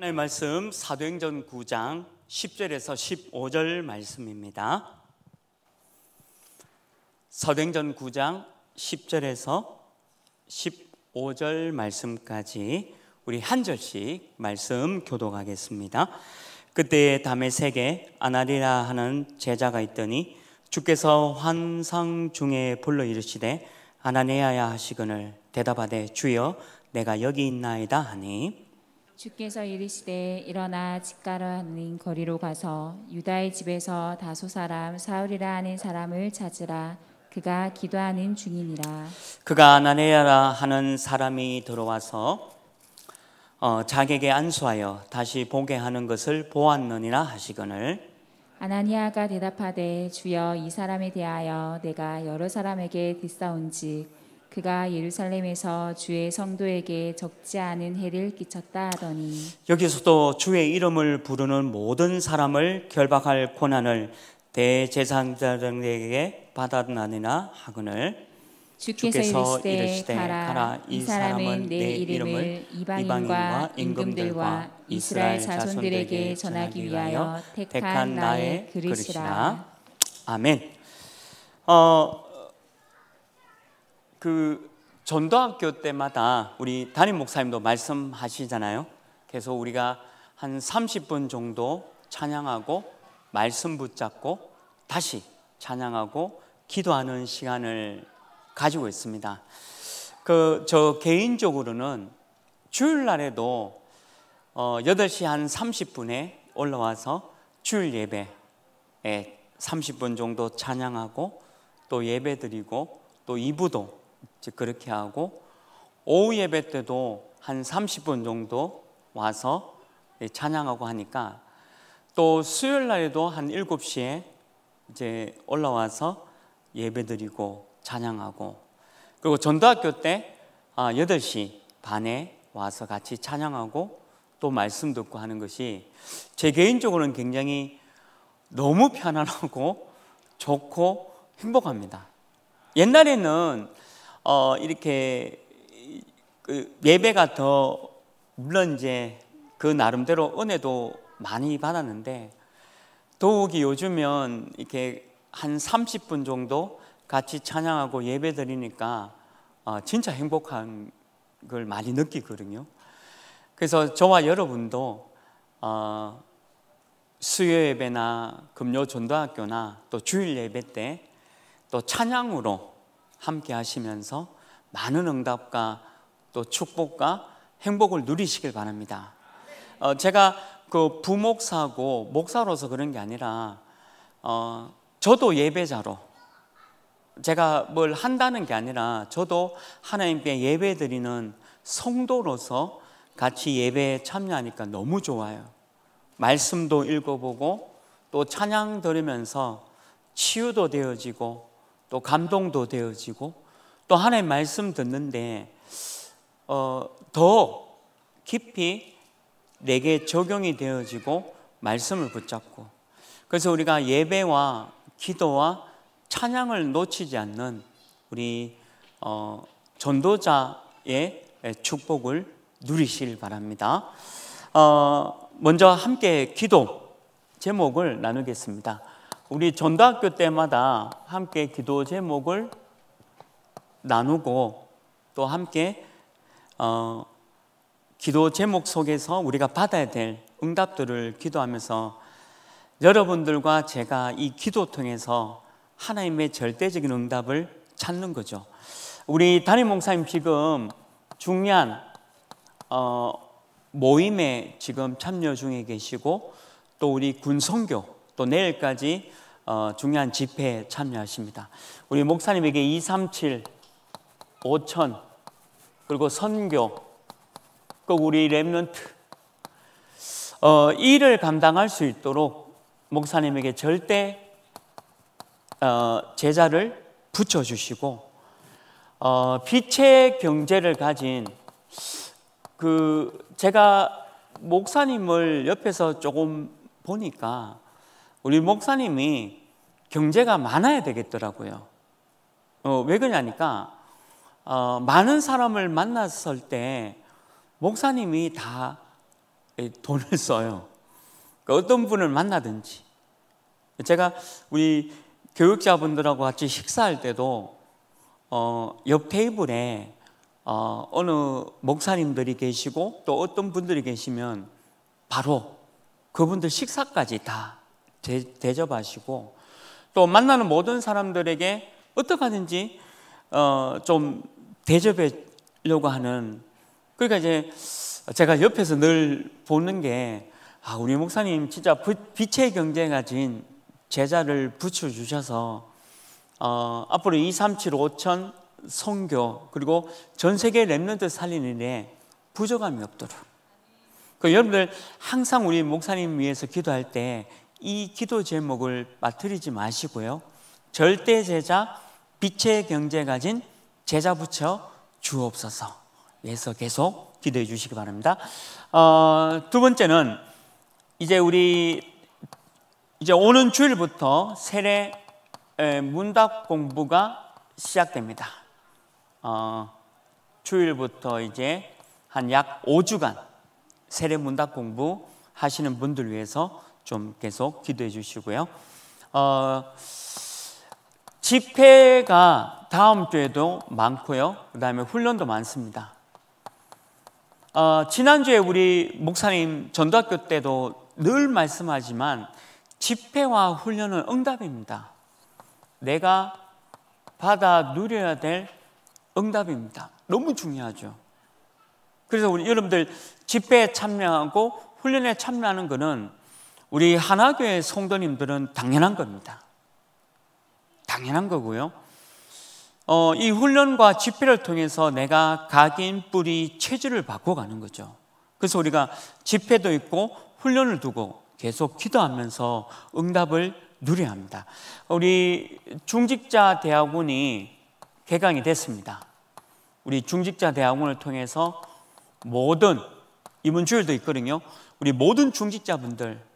하나님 말씀 사도행전 9장 10절에서 15절 말씀입니다. 사도행전 9장 10절에서 15절 말씀까지 우리 한 절씩 말씀 교독하겠습니다. 그때 담에색에 아나리라 하는 제자가 있더니 주께서 환상 중에 불러 이르시되 아나네아야 하시거늘 대답하되 주여 내가 여기 있나이다 하니 주께서 이르시되 일어나 집가로 하는 거리로 가서 유다의 집에서 다소 사람 사울이라 하는 사람을 찾으라 그가 기도하는 중이니라 그가 나네야라 하는 사람이 들어와서 어, 자객에 안수하여 다시 보게 하는 것을 보았느니라 하시거늘 아나니아가 대답하되 주여 이 사람에 대하여 내가 여러 사람에게 듣사온즉 그가 예루살렘에서 주의 성도에게 적지 않은 해를 끼쳤다 하더니 여기서도 주의 이름을 부르는 모든 사람을 결박할 권한을 대제사장들에게 받아나니나 하거늘 주께서, 주께서 이르시되 가라, 가라, 이 사람은 내 이름을 이방인과 임금들과 이스라엘 자손들에게 전하기 위하여 택한 나의 그릇이라 아멘 어, 그 전도학교 때마다 우리 담임 목사님도 말씀하시잖아요. 그래서 우리가 한 30분 정도 찬양하고 말씀 붙잡고 다시 찬양하고 기도하는 시간을 가지고 있습니다. 그 저 개인적으로는 주일날에도 어 8시 한 30분에 올라와서 주일 예배에 30분 정도 찬양하고 또 예배 드리고 또 2부도 즉 그렇게 하고 오후 예배 때도 한 30분 정도 와서 예, 찬양하고 하니까 또 수요일 날에도 한 7시에 이제 올라와서 예배 드리고 찬양하고 그리고 전도학교 때 8시 아, 반에 와서 같이 찬양하고 또 말씀 듣고 하는 것이 제 개인적으로는 굉장히 너무 편안하고 좋고 행복합니다. 옛날에는 어, 이렇게 그 예배가 더 물론 이제 그 나름대로 은혜도 많이 받았는데 더욱이 요즘은 이렇게 한 30분 정도 같이 찬양하고 예배 드리니까 어, 진짜 행복한 걸 많이 느끼거든요. 그래서 저와 여러분도 어, 수요 예배나 금요 전도학교나 또 주일 예배 때 또 찬양으로 함께 하시면서 많은 응답과 또 축복과 행복을 누리시길 바랍니다. 어, 제가 그 부목사고 목사로서 그런 게 아니라 어, 저도 예배자로 제가 뭘 한다는 게 아니라 저도 하나님께 예배 드리는 성도로서 같이 예배에 참여하니까 너무 좋아요. 말씀도 읽어보고 또 찬양 들으면서 치유도 되어지고 또 감동도 되어지고 또 하나님 말씀 듣는데 어, 더 깊이 내게 적용이 되어지고 말씀을 붙잡고 그래서 우리가 예배와 기도와 찬양을 놓치지 않는 우리 어, 전도자의 축복을 누리시길 바랍니다. 어, 먼저 함께 기도 제목을 나누겠습니다. 우리 전도학교 때마다 함께 기도 제목을 나누고 또 함께 어, 기도 제목 속에서 우리가 받아야 될 응답들을 기도하면서 여러분들과 제가 이 기도 통해서 하나님의 절대적인 응답을 찾는 거죠. 우리 담임 목사님 지금 중요한 어, 모임에 지금 참여 중에 계시고 또 우리 군성교 또 내일까지 어, 중요한 집회에 참여하십니다. 우리 목사님에게 237, 5천, 그리고 선교, 꼭 우리 랩런트, 어, 일을 감당할 수 있도록 목사님에게 절대 어, 제자를 붙여주시고, 어, 빛의 경제를 가진 그 제가 목사님을 옆에서 조금 보니까 우리 목사님이 경제가 많아야 되겠더라고요. 어, 왜 그러냐니까 어, 많은 사람을 만났을 때 목사님이 다 예, 돈을 써요. 그러니까 어떤 분을 만나든지 제가 우리 교육자분들하고 같이 식사할 때도 어, 옆 테이블에 어, 어느 목사님들이 계시고 또 어떤 분들이 계시면 바로 그분들 식사까지 다 대, 접하시고 또 만나는 모든 사람들에게 어떻게 하든지 어, 좀 대접하려고 하는 그러니까 이제 제가 옆에서 늘 보는 게 아, 우리 목사님 진짜 빛의 경쟁가 진 제자를 붙여주셔서 어, 앞으로 2, 3, 7, 5천 성교 그리고 전 세계 랩런트 살리는 데 부족함이 없도록 그 여러분들 항상 우리 목사님 위해서 기도할 때이 기도 제목을 빠뜨리지 마시고요. 절대 제자 빛의 경제 가진 제자 부처 주옵소서. 예서 계속 기도해 주시기 바랍니다. 어, 두 번째는 이제 우리 이제 오는 주일부터 세례 문답 공부가 시작됩니다. 어, 주일부터 이제 한 약 5주간 세례 문답 공부 하시는 분들 위해서 좀 계속 기도해 주시고요. 어, 집회가 다음 주에도 많고요. 그 다음에 훈련도 많습니다. 어, 지난주에 우리 목사님 전도학교 때도 늘 말씀하지만 집회와 훈련은 응답입니다. 내가 받아 누려야 될 응답입니다. 너무 중요하죠. 그래서 우리 여러분들 집회에 참여하고 훈련에 참여하는 것은 우리 하나교의 성도님들은 당연한 겁니다. 당연한 거고요. 어, 이 훈련과 집회를 통해서 내가 각인 뿌리 체질을 바꿔가는 거죠. 그래서 우리가 집회도 있고 훈련을 두고 계속 기도하면서 응답을 누려야 합니다. 우리 중직자 대학원이 개강이 됐습니다. 우리 중직자 대학원을 통해서 모든 이문주일도 있거든요. 우리 모든 중직자분들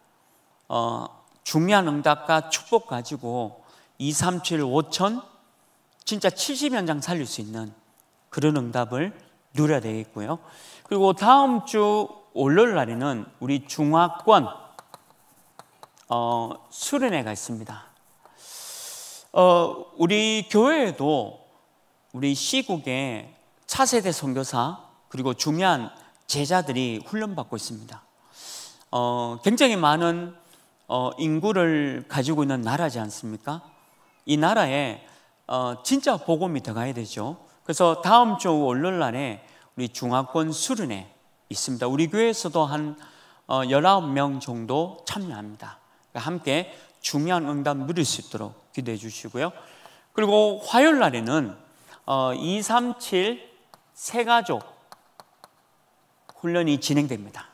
어, 중요한 응답과 축복 가지고 2, 3, 7, 5천 진짜 7 0년장 살릴 수 있는 그런 응답을 누려야 되겠고요. 그리고 다음 주 월요일 날에는 우리 중화권 어, 수련회가 있습니다. 어, 우리 교회에도 우리 시국에 차세대 선교사 그리고 중요한 제자들이 훈련받고 있습니다. 어, 굉장히 많은 어, 인구를 가지고 있는 나라지 않습니까? 이 나라에 어, 진짜 복음이 들어가야 되죠. 그래서 다음 주 월요일 날에 우리 중화권 수련회 있습니다. 우리 교회에서도 한 어, 19명 정도 참여합니다. 그러니까 함께 중요한 응답 누릴 수 있도록 기도해 주시고요. 그리고 화요일 날에는 어, 237 세가족 훈련이 진행됩니다.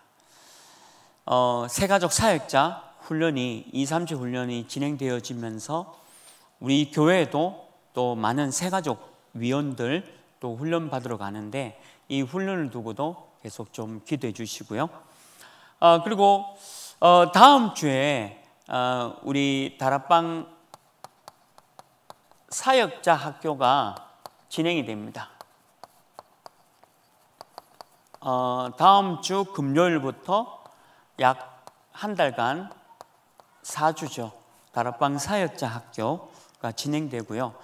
어, 세가족 사역자 훈련이 2, 3주 훈련이 진행되어지면서 우리 교회에도 또 많은 새가족 위원들 또 훈련 받으러 가는데 이 훈련을 두고도 계속 좀기대해 주시고요. 어, 그리고 어, 다음 주에 어, 우리 다락방 사역자 학교가 진행이 됩니다. 어, 다음 주 금요일부터 약 한 달간 사주죠 다락방 사역자 학교가 진행되고요.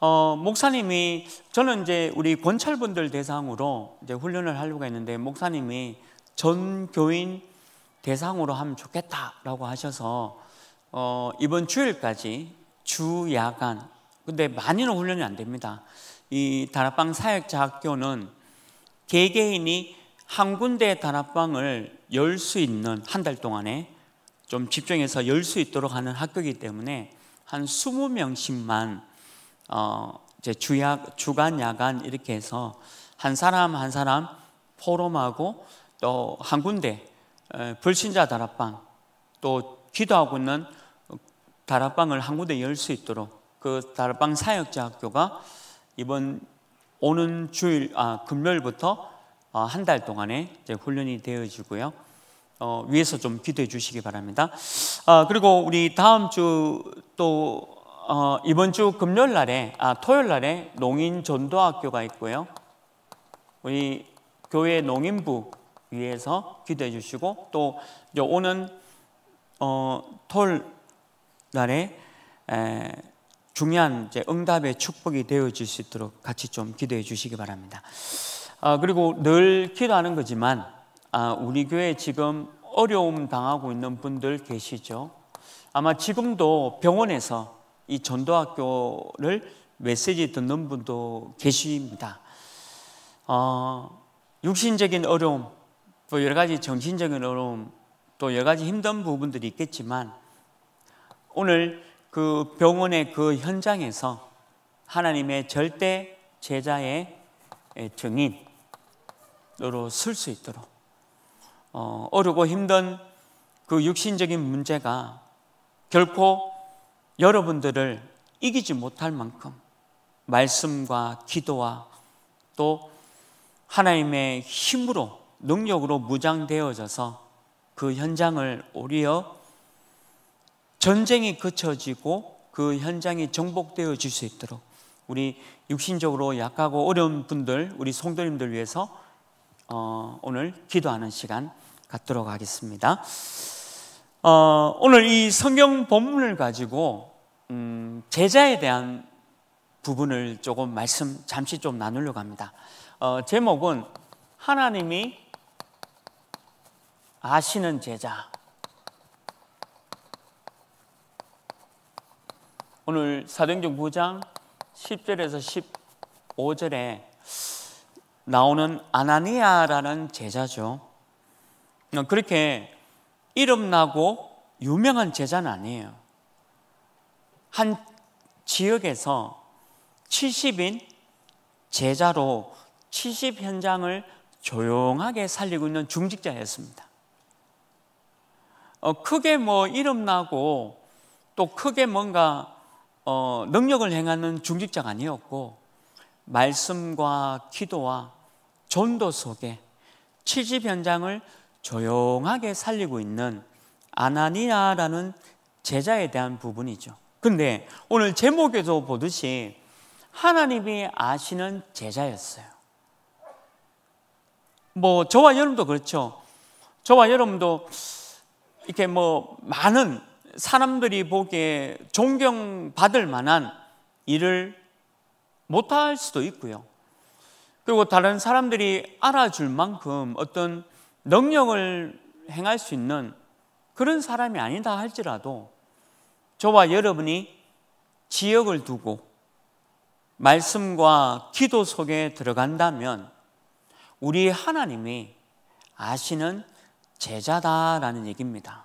어, 목사님이 저는 이제 우리 권찰분들 대상으로 이제 훈련을 하려고 했는데 목사님이 전 교인 대상으로 하면 좋겠다라고 하셔서 어, 이번 주일까지 주 야간 근데 많이는 훈련이 안 됩니다. 이 다락방 사역자 학교는 개개인이 한 군데 다락방을 열 수 있는 한 달 동안에 좀 집중해서 열 수 있도록 하는 학교이기 때문에 한 20명씩만 어, 이제 주약, 주간, 야간 이렇게 해서 한 사람 한 사람 포럼하고 또 한 군데 불신자 다락방 또 기도하고 있는 다락방을 한 군데 열 수 있도록 그 다락방 사역자 학교가 이번 오는 주일 아 금요일부터 어, 한달 동안에 이제 훈련이 되어지고요. 어, 위해서 좀 기도해 주시기 바랍니다. 아, 그리고 우리 다음 주또 어, 이번 주 금요일 날에 아, 토요일 날에 농인 전도학교가 있고요. 우리 교회 농인부 위해서 기도해 주시고 또 오는 어, 토요일 날에 에, 중요한 응답의 축복이 되어 주시도록 같이 좀 기도해 주시기 바랍니다. 아, 그리고 늘 기도하는 거지만 아, 우리 교회 지금 어려움 당하고 있는 분들 계시죠? 아마 지금도 병원에서 이 전도학교를 메시지 듣는 분도 계십니다. 어, 육신적인 어려움, 또 여러 가지 정신적인 어려움, 또 여러 가지 힘든 부분들이 있겠지만 오늘 그 병원의 그 현장에서 하나님의 절대 제자의 예, 증인으로 설 수 있도록 어, 어렵고 힘든 그 육신적인 문제가 결코 여러분들을 이기지 못할 만큼 말씀과 기도와 또 하나님의 힘으로 능력으로 무장되어져서 그 현장을 오히려 전쟁이 그쳐지고 그 현장이 정복되어질 수 있도록 우리 육신적으로 약하고 어려운 분들, 우리 성도님들 위해서 어, 오늘 기도하는 시간 갖도록 하겠습니다. 어, 오늘 이 성경 본문을 가지고 음, 제자에 대한 부분을 조금 말씀 잠시 좀 나누려고 합니다. 어, 제목은 하나님이 아시는 제자. 오늘 사도행전 9장 10절에서 15절에 나오는 아나니아라는 제자죠. 어, 그렇게 이름나고 유명한 제자는 아니에요. 한 지역에서 70인 제자로 70 현장을 조용하게 살리고 있는 중직자였습니다. 어, 크게 뭐 이름 나고 또 크게 뭔가 어, 능력을 행하는 중직자가 아니었고 말씀과 기도와 전도 속에 취집 현장을 조용하게 살리고 있는 아나니아라는 제자에 대한 부분이죠. 근데 오늘 제목에도 보듯이 하나님이 아시는 제자였어요. 뭐 저와 여러분도 그렇죠. 저와 여러분도 이렇게 뭐 많은 사람들이 보기에 존경받을 만한 일을 못할 수도 있고요. 그리고 다른 사람들이 알아줄 만큼 어떤 능력을 행할 수 있는 그런 사람이 아니다 할지라도 저와 여러분이 지역을 두고 말씀과 기도 속에 들어간다면 우리 하나님이 아시는 제자다라는 얘기입니다.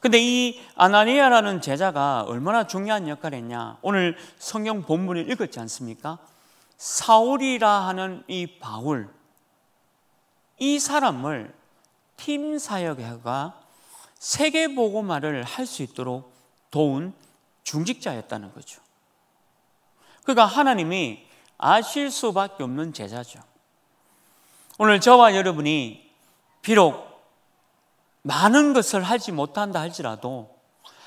근데 이 아나니아라는 제자가 얼마나 중요한 역할을 했냐. 오늘 성경 본문을 읽었지 않습니까? 사울이라 하는 이 바울 이 사람을 팀 사역회가 세계 보고말을 할 수 있도록 도운 중직자였다는 거죠. 그러니까 하나님이 아실 수밖에 없는 제자죠. 오늘 저와 여러분이 비록 많은 것을 하지 못한다 할지라도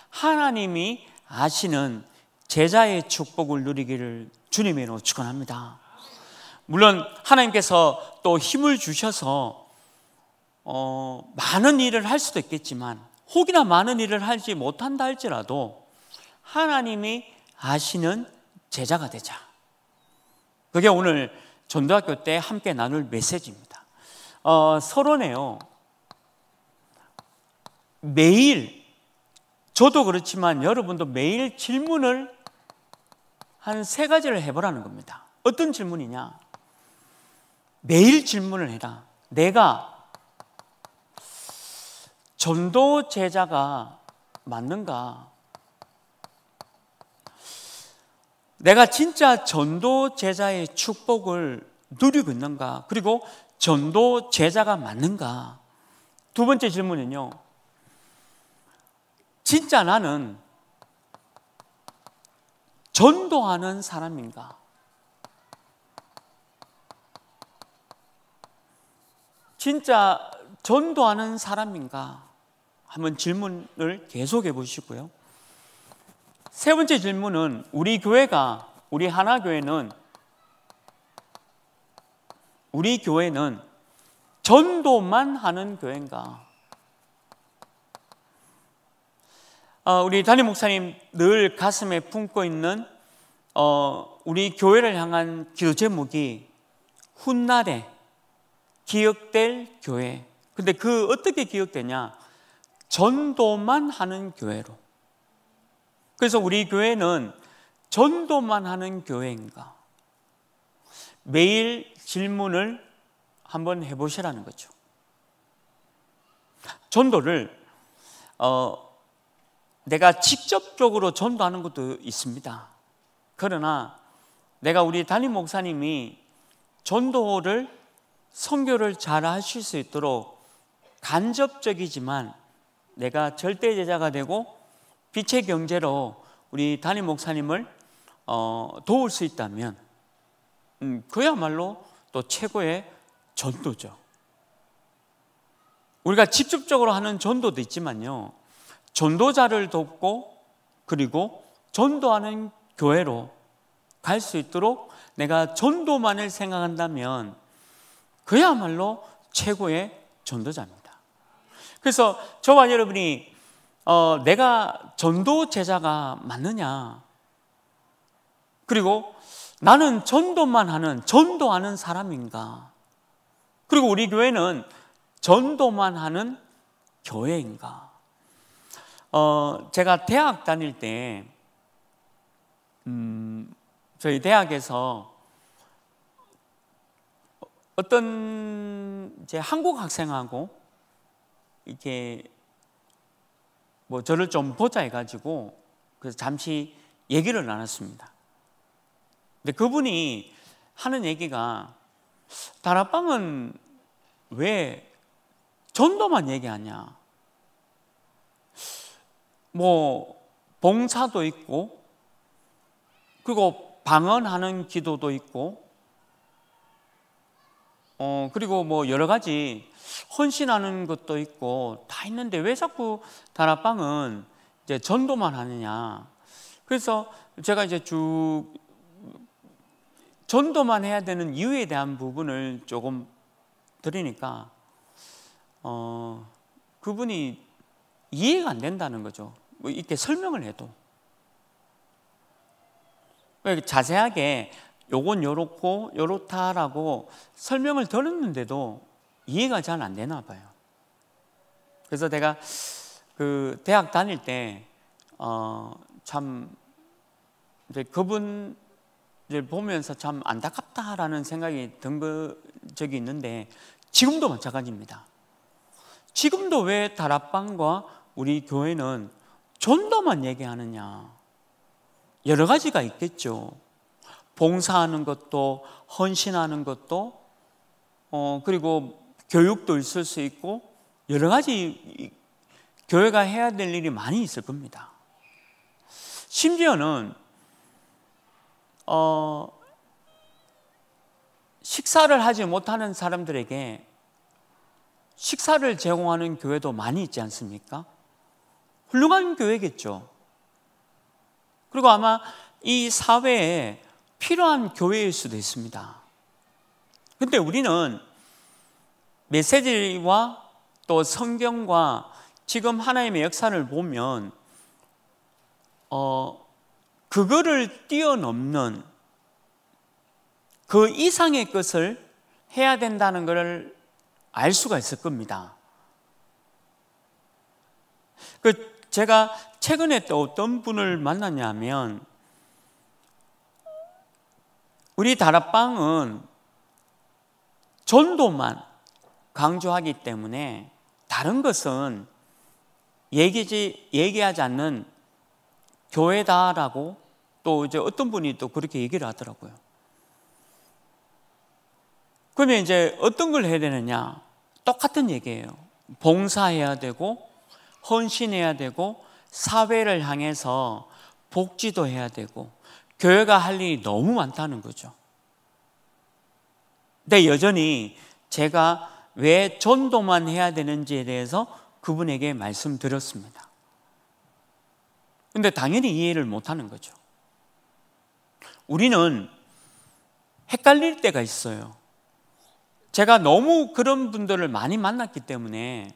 하나님이 아시는 제자의 축복을 누리기를 주님의 으로 축원합니다. 물론 하나님께서 또 힘을 주셔서 어, 많은 일을 할 수도 있겠지만 혹이나 많은 일을 하지 못한다 할지라도 하나님이 아시는 제자가 되자. 그게 오늘 전도학교 때 함께 나눌 메시지입니다. 어, 서론에요. 매일 저도 그렇지만 여러분도 매일 질문을 한세 가지를 해보라는 겁니다. 어떤 질문이냐? 매일 질문을 해라. 내가 전도 제자가 맞는가? 내가 진짜 전도 제자의 축복을 누리고 있는가? 그리고 전도 제자가 맞는가? 두 번째 질문은요. 진짜 나는 전도하는 사람인가? 진짜 전도하는 사람인가? 한번 질문을 계속해 보시고요. 세 번째 질문은 우리 교회가 우리 하나 교회는 우리 교회는 전도만 하는 교회인가? 어, 우리 담임 목사님 늘 가슴에 품고 있는 어, 우리 교회를 향한 기도 제목이 훗날에 기억될 교회. 근데 그 어떻게 기억되냐? 전도만 하는 교회로. 그래서 우리 교회는 전도만 하는 교회인가? 매일 질문을 한번 해보시라는 거죠. 전도를 어, 내가 직접적으로 전도하는 것도 있습니다. 그러나 내가 우리 담임 목사님이 전도를 선교를 잘 하실 수 있도록 간접적이지만 내가 절대 제자가 되고 빛의 경제로 우리 담임 목사님을 어, 도울 수 있다면 음, 그야말로 또 최고의 전도죠. 우리가 직접적으로 하는 전도도 있지만요. 전도자를 돕고 그리고 전도하는 교회로 갈 수 있도록 내가 전도만을 생각한다면 그야말로 최고의 전도자입니다. 그래서 저와 여러분이 어, 내가 전도 제자가 맞느냐? 그리고 나는 전도만 하는 전도하는 사람인가? 그리고 우리 교회는 전도만 하는 교회인가? 어, 제가 대학 다닐 때, 음, 저희 대학에서 어떤 제 한국 학생하고 이렇게 뭐 저를 좀 보자 해가지고 그래서 잠시 얘기를 나눴습니다. 근데 그분이 하는 얘기가 다락방은 왜 전도만 얘기하냐? 뭐 봉사도 있고 그리고 방언하는 기도도 있고 어 그리고 뭐 여러 가지 헌신하는 것도 있고 다 있는데 왜 자꾸 다락방은 이제 전도만 하느냐 그래서 제가 이제 쭉 전도만 해야 되는 이유에 대한 부분을 조금 드리니까 어 그분이 이해가 안 된다는 거죠. 뭐 이렇게 설명을 해도 자세하게 요건 요렇고 요렇다라고 설명을 들었는데도 이해가 잘 안 되나 봐요. 그래서 내가 그 대학 다닐 때참이 어, 그분 을 보면서 참 안타깝다라는 생각이 든 적이 있는데 지금도 마찬가지입니다. 지금도 왜 다락방과 우리 교회는 존도만 얘기하느냐? 여러 가지가 있겠죠. 봉사하는 것도, 헌신하는 것도, 어, 그리고 교육도 있을 수 있고, 여러 가지 교회가 해야 될 일이 많이 있을 겁니다. 심지어는, 어, 식사를 하지 못하는 사람들에게 식사를 제공하는 교회도 많이 있지 않습니까? 훌륭한 교회겠죠. 그리고 아마 이 사회에 필요한 교회일 수도 있습니다. 근데 우리는 메시지와 또 성경과 지금 하나님의 역사를 보면 어 그거를 뛰어넘는 그 이상의 것을 해야 된다는 것을 알 수가 있을 겁니다. 그 제가 최근에 또 어떤 분을 만났냐면 우리 다락방은 전도만 강조하기 때문에 다른 것은 얘기지 얘기하지 않는 교회다라고 또 이제 어떤 분이 또 그렇게 얘기를 하더라고요. 그러면 이제 어떤 걸 해야 되느냐? 똑같은 얘기예요. 봉사해야 되고 헌신해야 되고 사회를 향해서 복지도 해야 되고 교회가 할 일이 너무 많다는 거죠. 근데 여전히 제가 왜 전도만 해야 되는지에 대해서 그분에게 말씀드렸습니다. 근데 당연히 이해를 못 하는 거죠. 우리는 헷갈릴 때가 있어요. 제가 너무 그런 분들을 많이 만났기 때문에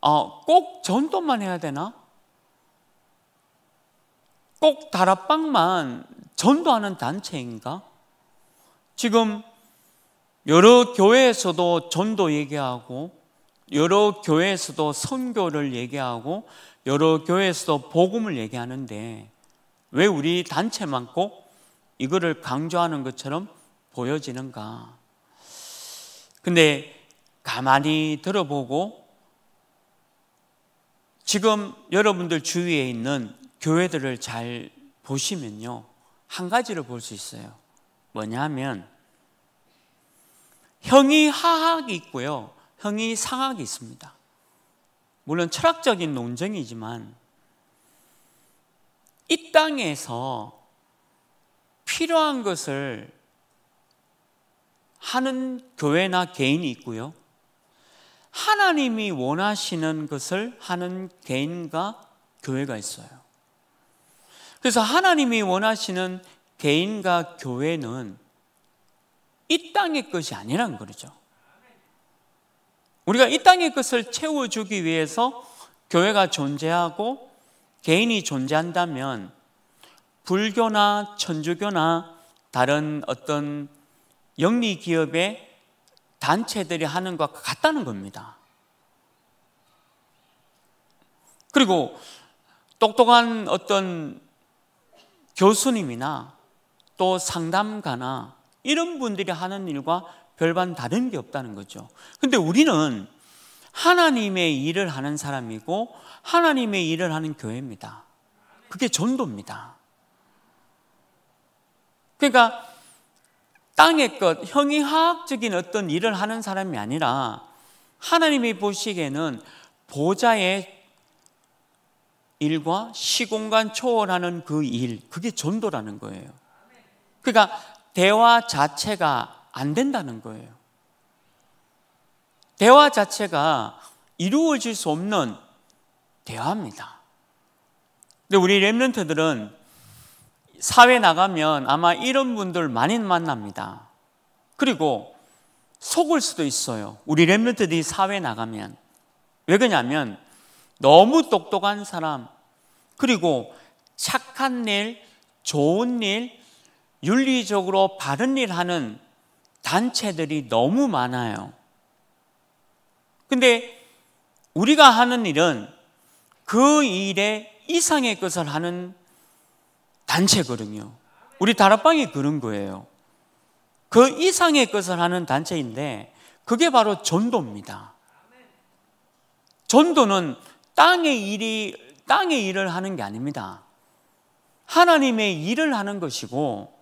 어, 꼭 전도만 해야 되나? 꼭 다락방만 전도하는 단체인가? 지금 여러 교회에서도 전도 얘기하고 여러 교회에서도 선교를 얘기하고 여러 교회에서도 복음을 얘기하는데 왜 우리 단체만 꼭 이거를 강조하는 것처럼 보여지는가? 근데 가만히 들어보고 지금 여러분들 주위에 있는 교회들을 잘 보시면요. 한 가지를 볼 수 있어요. 뭐냐면 형이 하학이 있고요. 형이 상학이 있습니다. 물론 철학적인 논쟁이지만 이 땅에서 필요한 것을 하는 교회나 개인이 있고요. 하나님이 원하시는 것을 하는 개인과 교회가 있어요. 그래서 하나님이 원하시는 개인과 교회는 이 땅의 것이 아니란 거죠. 우리가 이 땅의 것을 채워주기 위해서 교회가 존재하고 개인이 존재한다면 불교나 천주교나 다른 어떤 영리 기업의 단체들이 하는 것과 같다는 겁니다. 그리고 똑똑한 어떤 교수님이나 또 상담가나 이런 분들이 하는 일과 별반 다른 게 없다는 거죠. 근데 우리는 하나님의 일을 하는 사람이고 하나님의 일을 하는 교회입니다. 그게 전도입니다. 그러니까 땅의 것, 형이하학적인 어떤 일을 하는 사람이 아니라 하나님이 보시기에는 보좌의 일과 시공간 초월하는 그 일, 그게 전도라는 거예요. 그러니까 대화 자체가 안 된다는 거예요. 대화 자체가 이루어질 수 없는 대화입니다. 근데 우리 랩런트들은 사회 나가면 아마 이런 분들 많이 만납니다. 그리고 속을 수도 있어요. 우리 랩런트들이 사회 나가면. 왜 그러냐면 너무 똑똑한 사람, 그리고 착한 일, 좋은 일, 윤리적으로 바른 일 하는 단체들이 너무 많아요. 근데 우리가 하는 일은 그 일에 이상의 것을 하는 단체거든요. 우리 다락방이 그런 거예요. 그 이상의 것을 하는 단체인데 그게 바로 전도입니다. 전도는 땅의 일이 땅의 일을 하는 게 아닙니다. 하나님의 일을 하는 것이고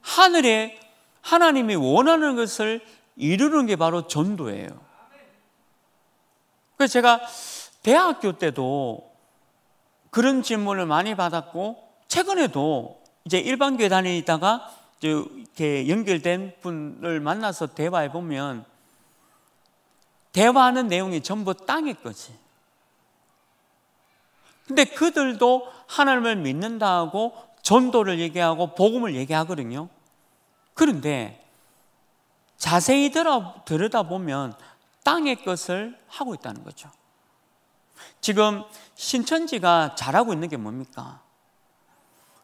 하늘에 하나님이 원하는 것을 이루는 게 바로 전도예요. 그래서 제가 대학교 때도 그런 질문을 많이 받았고 최근에도 이제 일반 교회 다니다가 이렇게 연결된 분을 만나서 대화해 보면 대화하는 내용이 전부 땅의 것이. 근데 그들도 하나님을 믿는다고 전도를 얘기하고 복음을 얘기하거든요. 그런데 자세히 들어, 들여다보면 땅의 것을 하고 있다는 거죠. 지금 신천지가 잘하고 있는 게 뭡니까?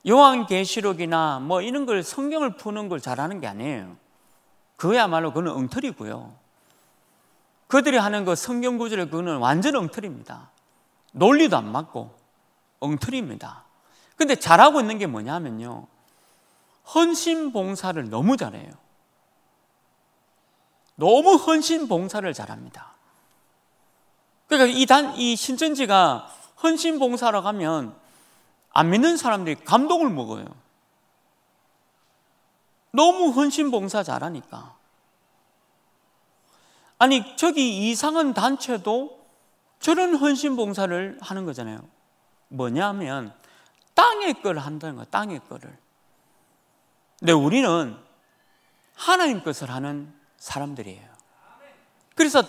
요한계시록이나 뭐 이런 걸 성경을 푸는 걸 잘하는 게 아니에요. 그야말로 그는 엉터리고요. 그들이 하는 그 성경 구절에 그거는 완전 엉터리입니다. 논리도 안 맞고 엉터리입니다. 근데 잘하고 있는 게 뭐냐면요. 헌신 봉사를 너무 잘해요. 너무 헌신 봉사를 잘합니다. 그러니까 이 단, 이 신천지가 헌신 봉사라고 하면 안 믿는 사람들이 감동을 먹어요. 너무 헌신봉사 잘하니까. 아니, 저기 이상은 단체도 저런 헌신봉사를 하는 거잖아요. 뭐냐면, 땅의 걸 한다는 거야, 땅의 거를. 근데 우리는 하나님 것을 하는 사람들이에요. 그래서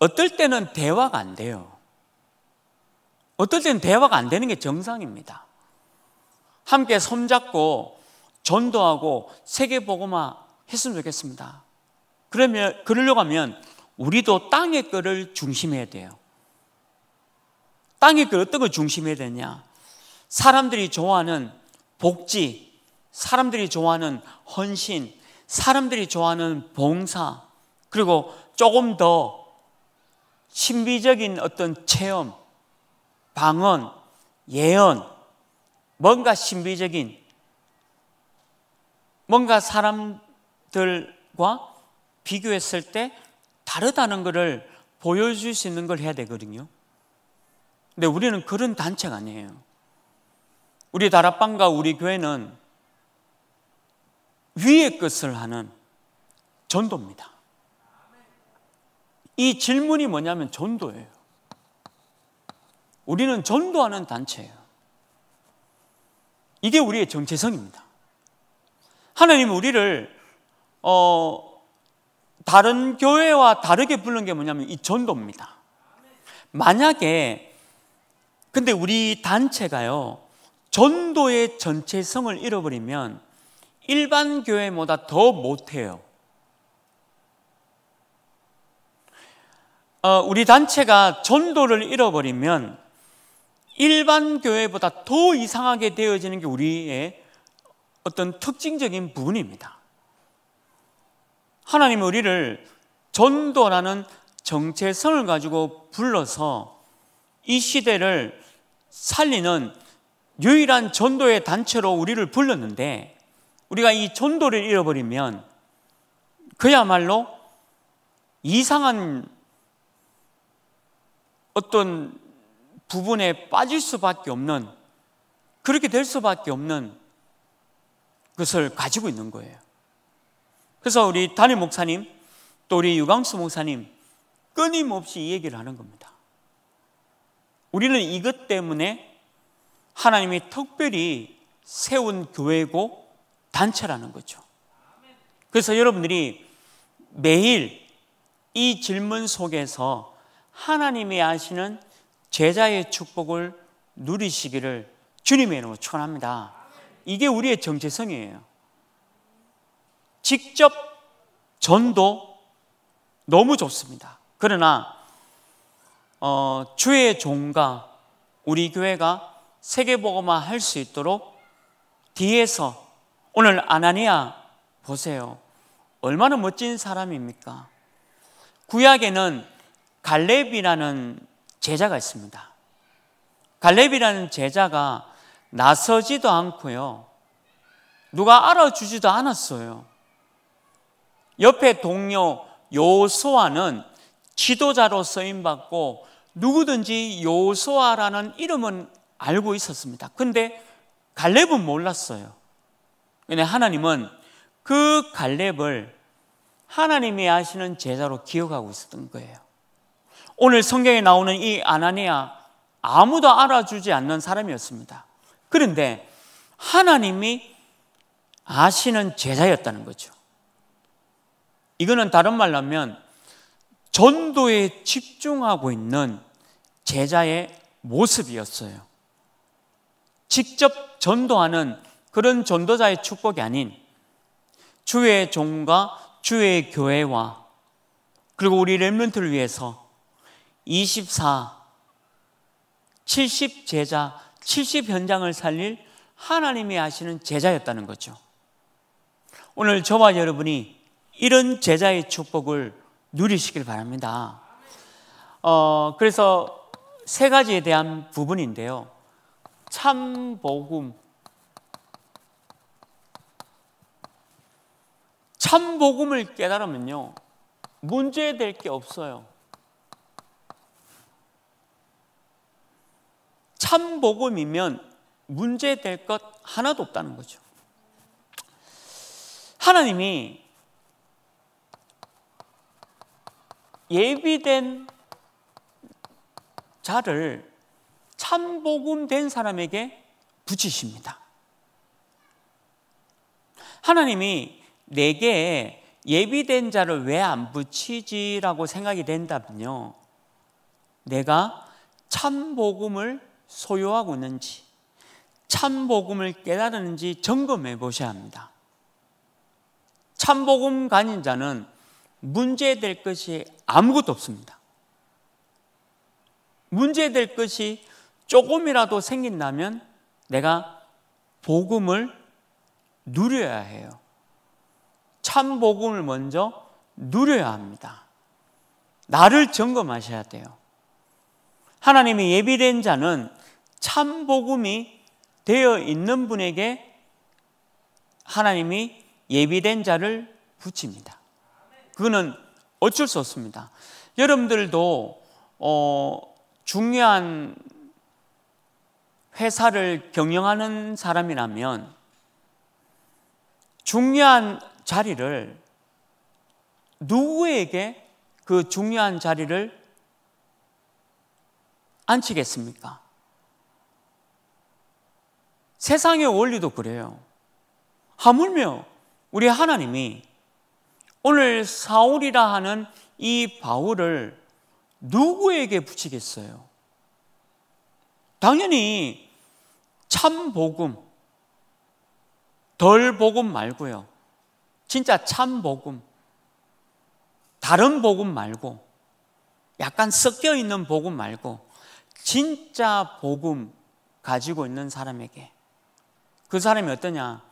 어떨 때는 대화가 안 돼요. 어떨 때는 대화가 안 되는 게 정상입니다. 함께 손잡고 전도하고 세계 복음화 했으면 좋겠습니다. 그러면 그러려고 하면 우리도 땅의 것을 중심해야 돼요. 땅의 것 어떤 걸 중심해야 되냐? 사람들이 좋아하는 복지, 사람들이 좋아하는 헌신, 사람들이 좋아하는 봉사, 그리고 조금 더 신비적인 어떤 체험, 방언, 예언, 뭔가 신비적인 뭔가 사람들과 비교했을 때 다르다는 것을 보여줄 수 있는 걸 해야 되거든요. 근데 우리는 그런 단체가 아니에요. 우리 다락방과 우리 교회는 위의 것을 하는 전도입니다. 이 질문이 뭐냐면 전도예요. 우리는 전도하는 단체예요. 이게 우리의 정체성입니다. 하나님은 우리를 어, 다른 교회와 다르게 부른 게 뭐냐면 이 전도입니다. 만약에 근데 우리 단체가요 전도의 전체성을 잃어버리면 일반 교회보다 더 못해요. 어, 우리 단체가 전도를 잃어버리면 일반 교회보다 더 이상하게 되어지는 게 우리의 어떤 특징적인 부분입니다. 하나님 우리를 전도라는 정체성을 가지고 불러서 이 시대를 살리는 유일한 전도의 단체로 우리를 불렀는데 우리가 이 전도를 잃어버리면 그야말로 이상한 어떤 부분에 빠질 수밖에 없는 그렇게 될 수밖에 없는 것을 가지고 있는 거예요. 그래서 우리 단일 목사님 또 우리 유광수 목사님 끊임없이 이 얘기를 하는 겁니다. 우리는 이것 때문에 하나님이 특별히 세운 교회고 단체라는 거죠. 그래서 여러분들이 매일 이 질문 속에서 하나님이 아시는 제자의 축복을 누리시기를 주님의 이름으로 축원합니다. 이게 우리의 정체성이에요. 직접 전도 너무 좋습니다. 그러나 어, 주의 종과 우리 교회가 세계보고만 할수 있도록 뒤에서 오늘 아나니아 보세요. 얼마나 멋진 사람입니까? 구약에는 갈렙이라는 제자가 있습니다. 갈렙이라는 제자가 나서지도 않고요. 누가 알아주지도 않았어요. 옆에 동료 요소아는 지도자로 쓰임받고 누구든지 요소아라는 이름은 알고 있었습니다. 근데 갈렙은 몰랐어요. 근데 하나님은 그 갈렙을 하나님이 아시는 제자로 기억하고 있었던 거예요. 오늘 성경에 나오는 이 아나니아 아무도 알아주지 않는 사람이었습니다. 그런데 하나님이 아시는 제자였다는 거죠. 이거는 다른 말로 하면 전도에 집중하고 있는 제자의 모습이었어요. 직접 전도하는 그런 전도자의 축복이 아닌 주의 종과 주의 교회와 그리고 우리 렘런트를 위해서 24, 70 제자, 70 현장을 살릴 하나님이 하시는 제자였다는 거죠. 오늘 저와 여러분이 이런 제자의 축복을 누리시길 바랍니다. 어, 그래서 세 가지에 대한 부분인데요. 참복음. 참복음을 깨달으면요. 문제될 게 없어요. 참 복음이면 문제될 것 하나도 없다는 거죠. 하나님이 예비된 자를 참 복음 된 사람에게 붙이십니다. 하나님이 내게 예비된 자를 왜 안 붙이지라고 생각이 된다면요. 내가 참 복음을 소유하고 있는지 참 복음을 깨달았는지 점검해 보셔야 합니다. 참 복음 가진 자는 문제될 것이 아무것도 없습니다. 문제될 것이 조금이라도 생긴다면 내가 복음을 누려야 해요. 참 복음을 먼저 누려야 합니다. 나를 점검하셔야 돼요. 하나님의 예비된 자는 참 복음이 되어 있는 분에게 하나님이 예비된 자를 붙입니다. 그거는 어쩔 수 없습니다. 여러분들도 어, 중요한 회사를 경영하는 사람이라면 중요한 자리를 누구에게 그 중요한 자리를 앉히겠습니까? 세상의 원리도 그래요. 하물며 우리 하나님이 오늘 사울이라 하는 이 바울을 누구에게 붙이겠어요? 당연히 참 복음, 덜 복음 말고요. 진짜 참 복음, 다른 복음 말고, 약간 섞여 있는 복음 말고, 진짜 복음 가지고 있는 사람에게 그 사람이 어떠냐?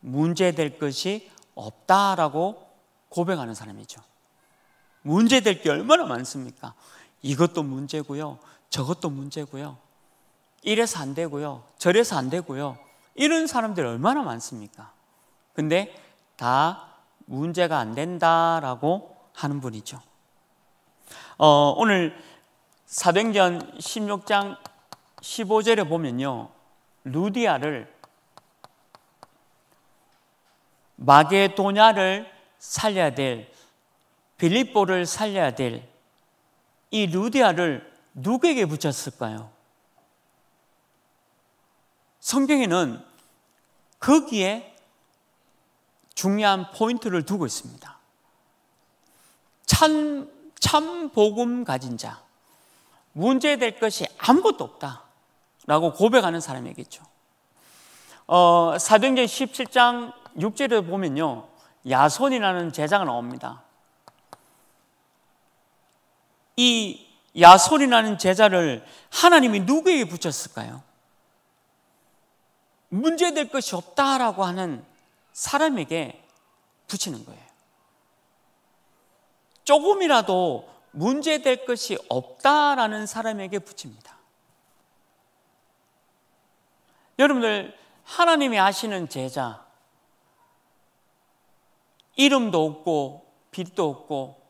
문제될 것이 없다라고 고백하는 사람이죠. 문제될 게 얼마나 많습니까? 이것도 문제고요. 저것도 문제고요. 이래서 안 되고요. 저래서 안 되고요. 이런 사람들 얼마나 많습니까? 근데 다 문제가 안 된다라고 하는 분이죠. 어, 오늘 사도행전 16장 15절에 보면요. 루디아를 마게도냐를 살려야 될 빌립보를 살려야 될 이 루디아를 누구에게 붙였을까요? 성경에는 거기에 중요한 포인트를 두고 있습니다. 참, 참 복음 가진 자. 문제될 것이 아무것도 없다. 라고 고백하는 사람이겠죠. 어, 사도행전 17장 6절에 보면요. 야손이라는 제자가 나옵니다. 이 야손이라는 제자를 하나님이 누구에게 붙였을까요? 문제될 것이 없다라고 하는 사람에게 붙이는 거예요. 조금이라도 문제될 것이 없다라는 사람에게 붙입니다. 여러분들, 하나님이 아시는 제자, 이름도 없고 빚도 없고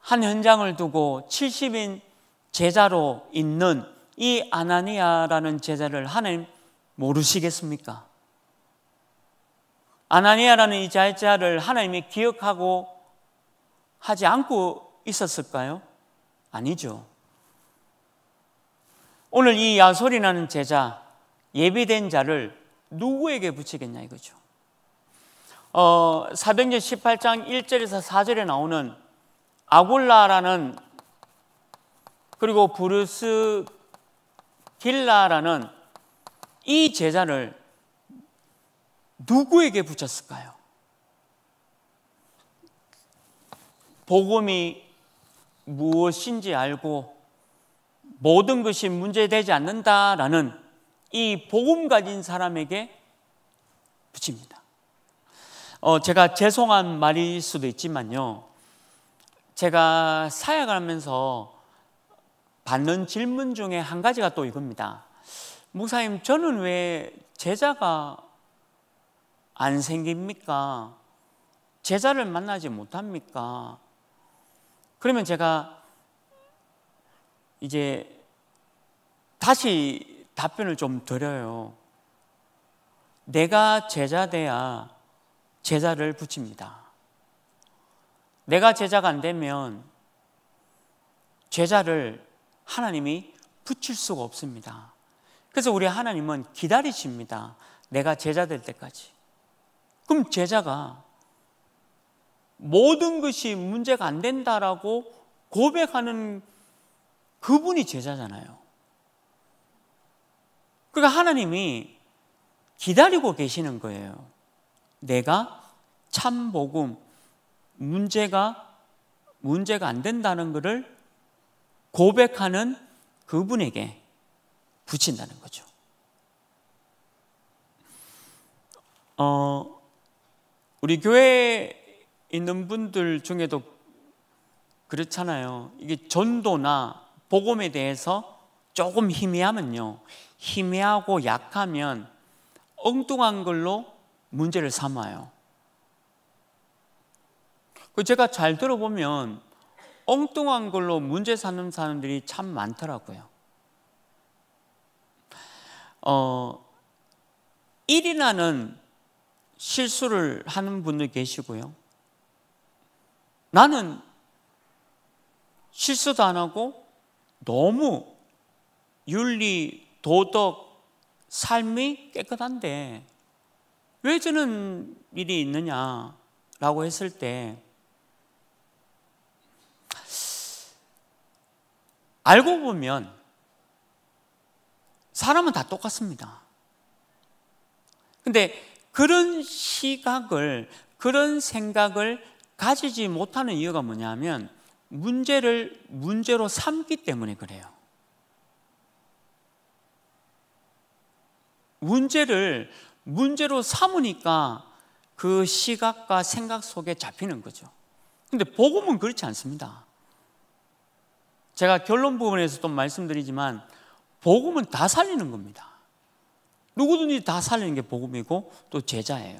한 현장을 두고 70인 제자로 있는 이 아나니아라는 제자를 하나님 모르시겠습니까? 아나니아라는 이 제자를 하나님이 기억하고 하지 않고 있었을까요? 아니죠. 오늘 이 야소리라는 제자, 예비된 자를 누구에게 붙이겠냐 이거죠. 어, 사도행전 18장 1절에서 4절에 나오는 아굴라라는 그리고 부르스 길라라는 이 제자를 누구에게 붙였을까요? 복음이 무엇인지 알고 모든 것이 문제되지 않는다라는 이 복음 가진 사람에게 붙입니다. 어, 제가 죄송한 말일 수도 있지만요. 제가 사역 하면서 받는 질문 중에 한 가지가 또 이겁니다. 목사님, 저는 왜 제자가 안 생깁니까? 제자를 만나지 못합니까? 그러면 제가 이제 다시 답변을 좀 드려요. 내가 제자 돼야 제자를 붙입니다. 내가 제자가 안 되면 제자를 하나님이 붙일 수가 없습니다. 그래서 우리 하나님은 기다리십니다. 내가 제자 될 때까지. 그럼 제자가 모든 것이 문제가 안 된다라고 고백하는 그분이 제자잖아요. 그러니까 하나님이 기다리고 계시는 거예요. 내가 참 복음 문제가 문제가 안 된다는 것을 고백하는 그분에게 붙인다는 거죠. 어, 우리 교회에 있는 분들 중에도 그렇잖아요. 이게 전도나 복음에 대해서 조금 희미하면요. 희미하고 약하면 엉뚱한 걸로 문제를 삼아요. 그 제가 잘 들어보면 엉뚱한 걸로 문제 삼는 사람들이 참 많더라고요. 어, 1이라는 실수를 하는 분들 계시고요. 나는 실수도 안 하고 너무 윤리, 도덕, 삶이 깨끗한데 왜 저는 일이 있느냐라고 했을 때 알고 보면 사람은 다 똑같습니다. 근데 그런 시각을, 그런 생각을 가지지 못하는 이유가 뭐냐면 문제를 문제로 삼기 때문에 그래요. 문제를 문제로 삼으니까 그 시각과 생각 속에 잡히는 거죠. 근데 복음은 그렇지 않습니다. 제가 결론 부분에서 또 말씀드리지만 복음은 다 살리는 겁니다. 누구든지 다 살리는 게 복음이고 또 제자예요.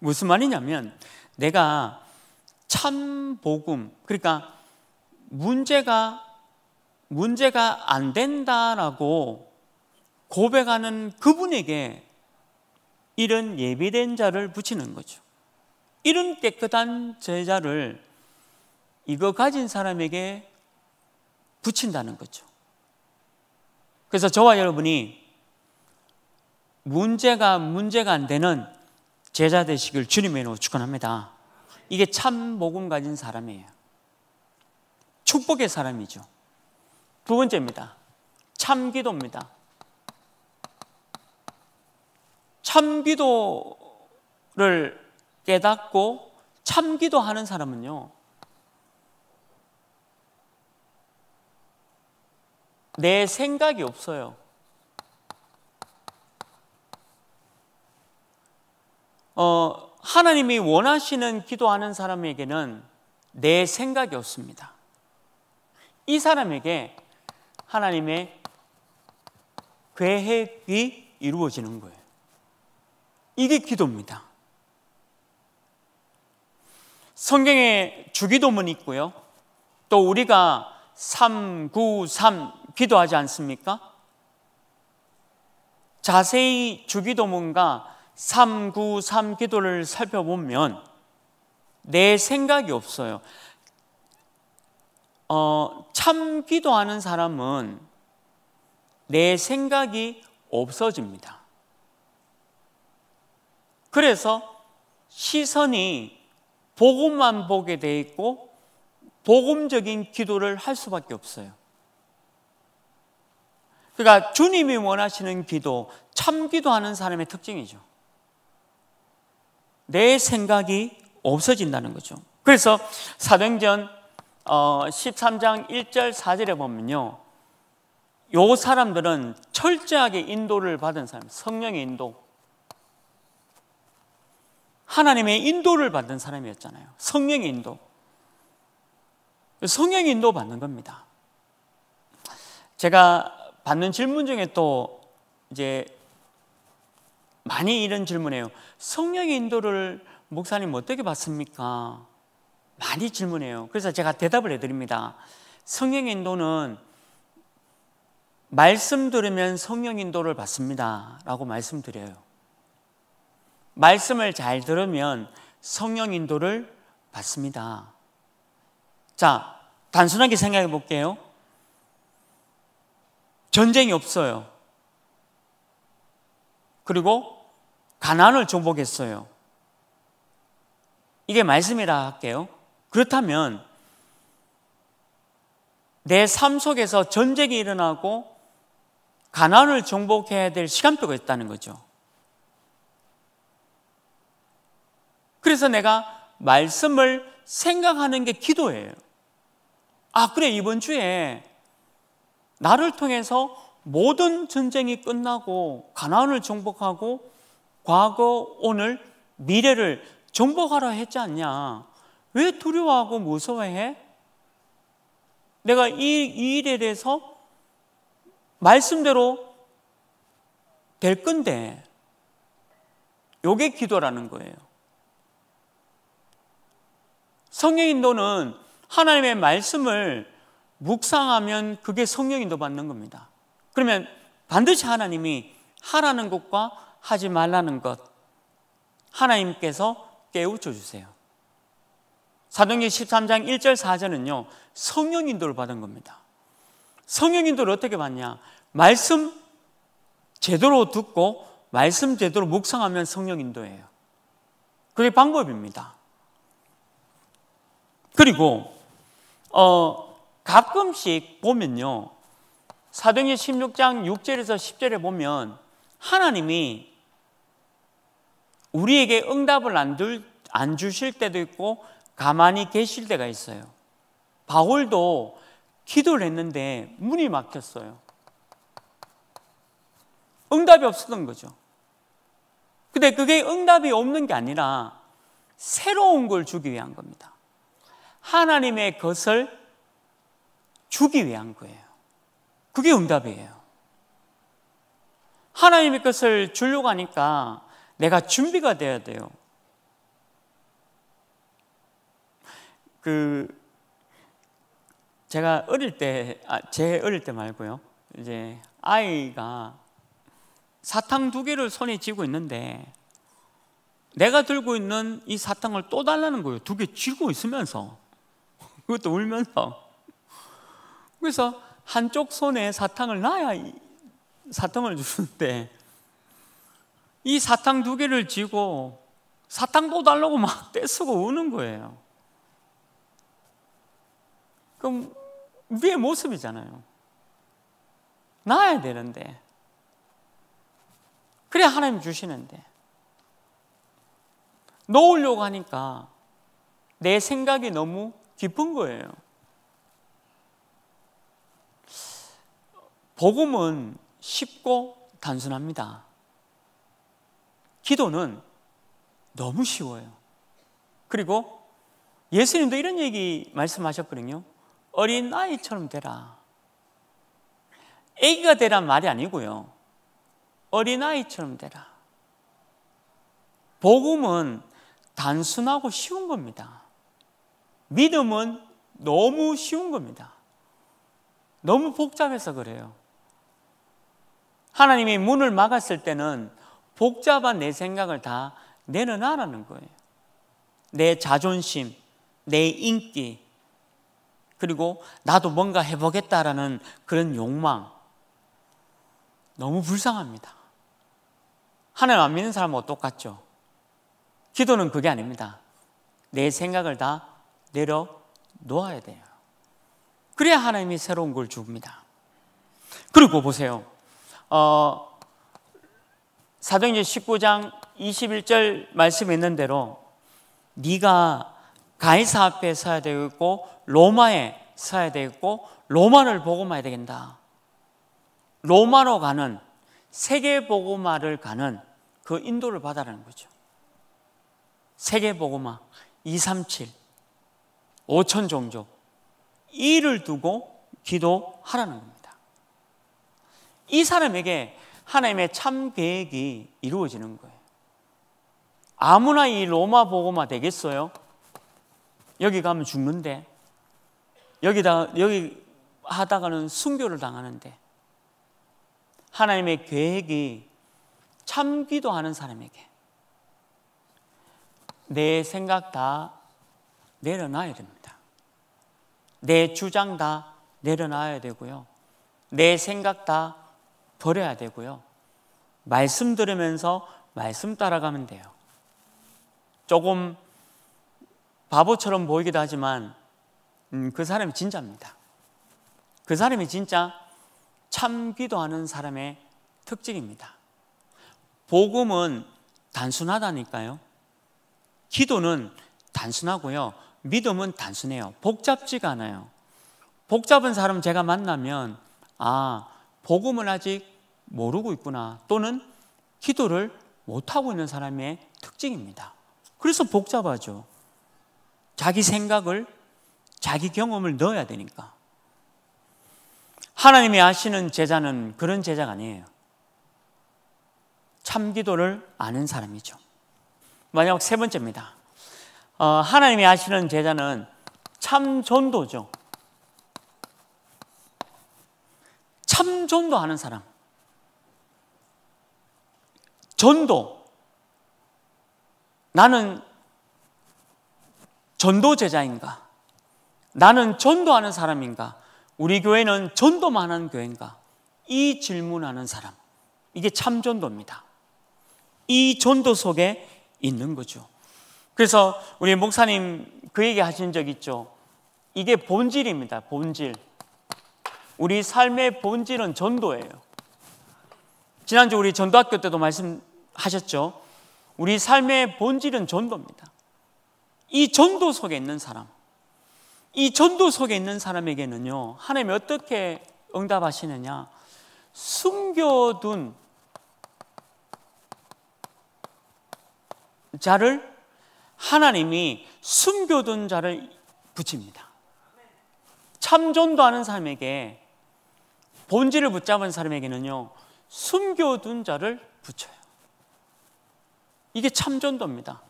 무슨 말이냐면 내가 참 복음 그러니까 문제가 문제가 안 된다라고 고백하는 그분에게 이런 예비된 자를 붙이는 거죠. 이런 깨끗한 제자를 이거 가진 사람에게 붙인다는 거죠. 그래서 저와 여러분이 문제가 문제가 안 되는 제자 되시길 주님의 이름으로 축원합니다. 이게 참 복음 가진 사람이에요. 축복의 사람이죠. 두 번째입니다. 참 기도입니다. 참기도를 깨닫고 참기도 하는 사람은요. 내 생각이 없어요. 어, 하나님이 원하시는 기도하는 사람에게는 내 생각이 없습니다. 이 사람에게 하나님의 계획이 이루어지는 거예요. 이게 기도입니다. 성경에 주기도문이 있고요. 또 우리가 393 기도하지 않습니까? 자세히 주기도문과 393 기도를 살펴보면 내 생각이 없어요. 어, 참 기도하는 사람은 내 생각이 없어집니다. 그래서 시선이 복음만 보게 돼 있고 복음적인 기도를 할 수밖에 없어요. 그러니까 주님이 원하시는 기도, 참 기도하는 사람의 특징이죠. 내 생각이 없어진다는 거죠. 그래서 사도행전 13장 어, 1절 4절에 보면요. 요 사람들은 철저하게 인도를 받은 사람, 성령의 인도. 하나님의 인도를 받는 사람이었잖아요. 성령의 인도. 성령의 인도 받는 겁니다. 제가 받는 질문 중에 또 이제 많이 이런 질문해요. 성령의 인도를 목사님 어떻게 받습니까? 많이 질문해요. 그래서 제가 대답을 해드립니다. 성령 인도는 말씀 들으면 성령 인도를 받습니다. 라고 말씀드려요. 말씀을 잘 들으면 성령 인도를 받습니다. 자, 단순하게 생각해 볼게요. 전쟁이 없어요. 그리고 가난을 정복했어요. 이게 말씀이라 할게요. 그렇다면 내 삶 속에서 전쟁이 일어나고 가난을 정복해야 될 시간표가 있다는 거죠. 그래서 내가 말씀을 생각하는 게 기도예요. 아, 그래, 이번 주에 나를 통해서 모든 전쟁이 끝나고 가난을 정복하고 과거, 오늘, 미래를 정복하라 했지 않냐? 왜 두려워하고 무서워해? 내가 이, 이 일에 대해서 말씀대로 될 건데, 요게 기도라는 거예요. 성령 인도는 하나님의 말씀을 묵상하면 그게 성령 인도 받는 겁니다. 그러면 반드시 하나님이 하라는 것과 하지 말라는 것 하나님께서 깨우쳐 주세요. 사도행전 13장 1절 4절은요. 성령 인도를 받은 겁니다. 성령 인도를 어떻게 받냐? 말씀 제대로 듣고 말씀 제대로 묵상하면 성령 인도예요. 그게 방법입니다. 그리고 어 가끔씩 보면요. 사도행전 16장 6절에서 10절에 보면 하나님이 우리에게 응답을 안, 줄, 안 주실 때도 있고 가만히 계실 때가 있어요. 바울도 기도를 했는데 문이 막혔어요. 응답이 없었던 거죠. 근데 그게 응답이 없는 게 아니라 새로운 걸 주기 위한 겁니다. 하나님의 것을 주기 위한 거예요. 그게 응답이에요. 하나님의 것을 주려고 하니까 내가 준비가 돼야 돼요. 그 제가 어릴 때, 아, 제 어릴 때 말고요. 이제 아이가 사탕 두 개를 손에 쥐고 있는데 내가 들고 있는 이 사탕을 또 달라는 거예요. 두 개 쥐고 있으면서 그것도 울면서. 그래서 한쪽 손에 사탕을 놔야 사탕을 주는데 이 사탕 두 개를 쥐고 사탕도 달라고 막 떼쓰고 우는 거예요. 그럼 우리의 모습이잖아요. 나야 되는데. 그래 하나님 주시는데. 놓으려고 하니까 내 생각이 너무 기쁜 거예요. 복음은 쉽고 단순합니다. 기도는 너무 쉬워요. 그리고 예수님도 이런 얘기 말씀하셨거든요. 어린 아이처럼 되라. 애기가 되란 말이 아니고요. 어린 아이처럼 되라. 복음은 단순하고 쉬운 겁니다. 믿음은 너무 쉬운 겁니다. 너무 복잡해서 그래요. 하나님이 문을 막았을 때는 복잡한 내 생각을 다 내려놔라는 거예요. 내 자존심, 내 인기, 그리고 나도 뭔가 해보겠다라는 그런 욕망. 너무 불쌍합니다. 하나님 안 믿는 사람하 똑같죠. 기도는 그게 아닙니다. 내 생각을 다 내려놓아야 돼요. 그래야 하나님이 새로운 걸 줍니다. 그리고 보세요. 어, 사도행전 19장 21절 말씀에 는 대로 네가 가이사 앞에 서야 되겠고 로마에 서야 되겠고 로마를 보고마야 되겠다. 로마로 가는 세계 보고마를 가는 그 인도를 받아라는 거죠. 세계 보고마 237 5천 종족 이를 두고 기도하라는 겁니다. 이 사람에게 하나님의 참 계획이 이루어지는 거예요. 아무나 이 로마 보고만 되겠어요? 여기 가면 죽는데 여기다 여기 하다가는 순교를 당하는데 하나님의 계획이 참기도하는 사람에게 내 생각 다 내려놔야 됩니다. 내 주장 다 내려놔야 되고요. 내 생각 다 버려야 되고요. 말씀 들으면서 말씀 따라가면 돼요. 조금 바보처럼 보이기도 하지만 음, 그 사람이 진짜입니다. 그 사람이 진짜 참 기도하는 사람의 특징입니다. 복음은 단순하다니까요. 기도는 단순하고요. 믿음은 단순해요. 복잡지가 않아요. 복잡한 사람 제가 만나면 아, 복음을 아직 모르고 있구나 또는 기도를 못하고 있는 사람의 특징입니다. 그래서 복잡하죠. 자기 생각을, 자기 경험을 넣어야 되니까. 하나님이 아시는 제자는 그런 제자가 아니에요. 참 기도를 아는 사람이죠. 마지세 번째입니다. 어, 하나님이 하시는 제자는 참 전도죠. 참 전도하는 사람. 전도. 나는 전도 제자인가? 나는 전도하는 사람인가? 우리 교회는 전도만 하는 교회인가? 이 질문하는 사람. 이게 참전도입니다. 이 전도 속에 있는 거죠. 그래서 우리 목사님 그 얘기 하신 적 있죠. 이게 본질입니다. 본질. 우리 삶의 본질은 전도예요. 지난주 우리 전도학교 때도 말씀하셨죠. 우리 삶의 본질은 전도입니다. 이 전도 속에 있는 사람, 이 전도 속에 있는 사람에게는요, 하나님이 어떻게 응답하시느냐? 숨겨둔 자를 하나님이 숨겨둔 자를 붙입니다. 참존도 하는 사람에게 본질을 붙잡은 사람에게는요. 숨겨둔 자를 붙여요. 이게 참존도입니다.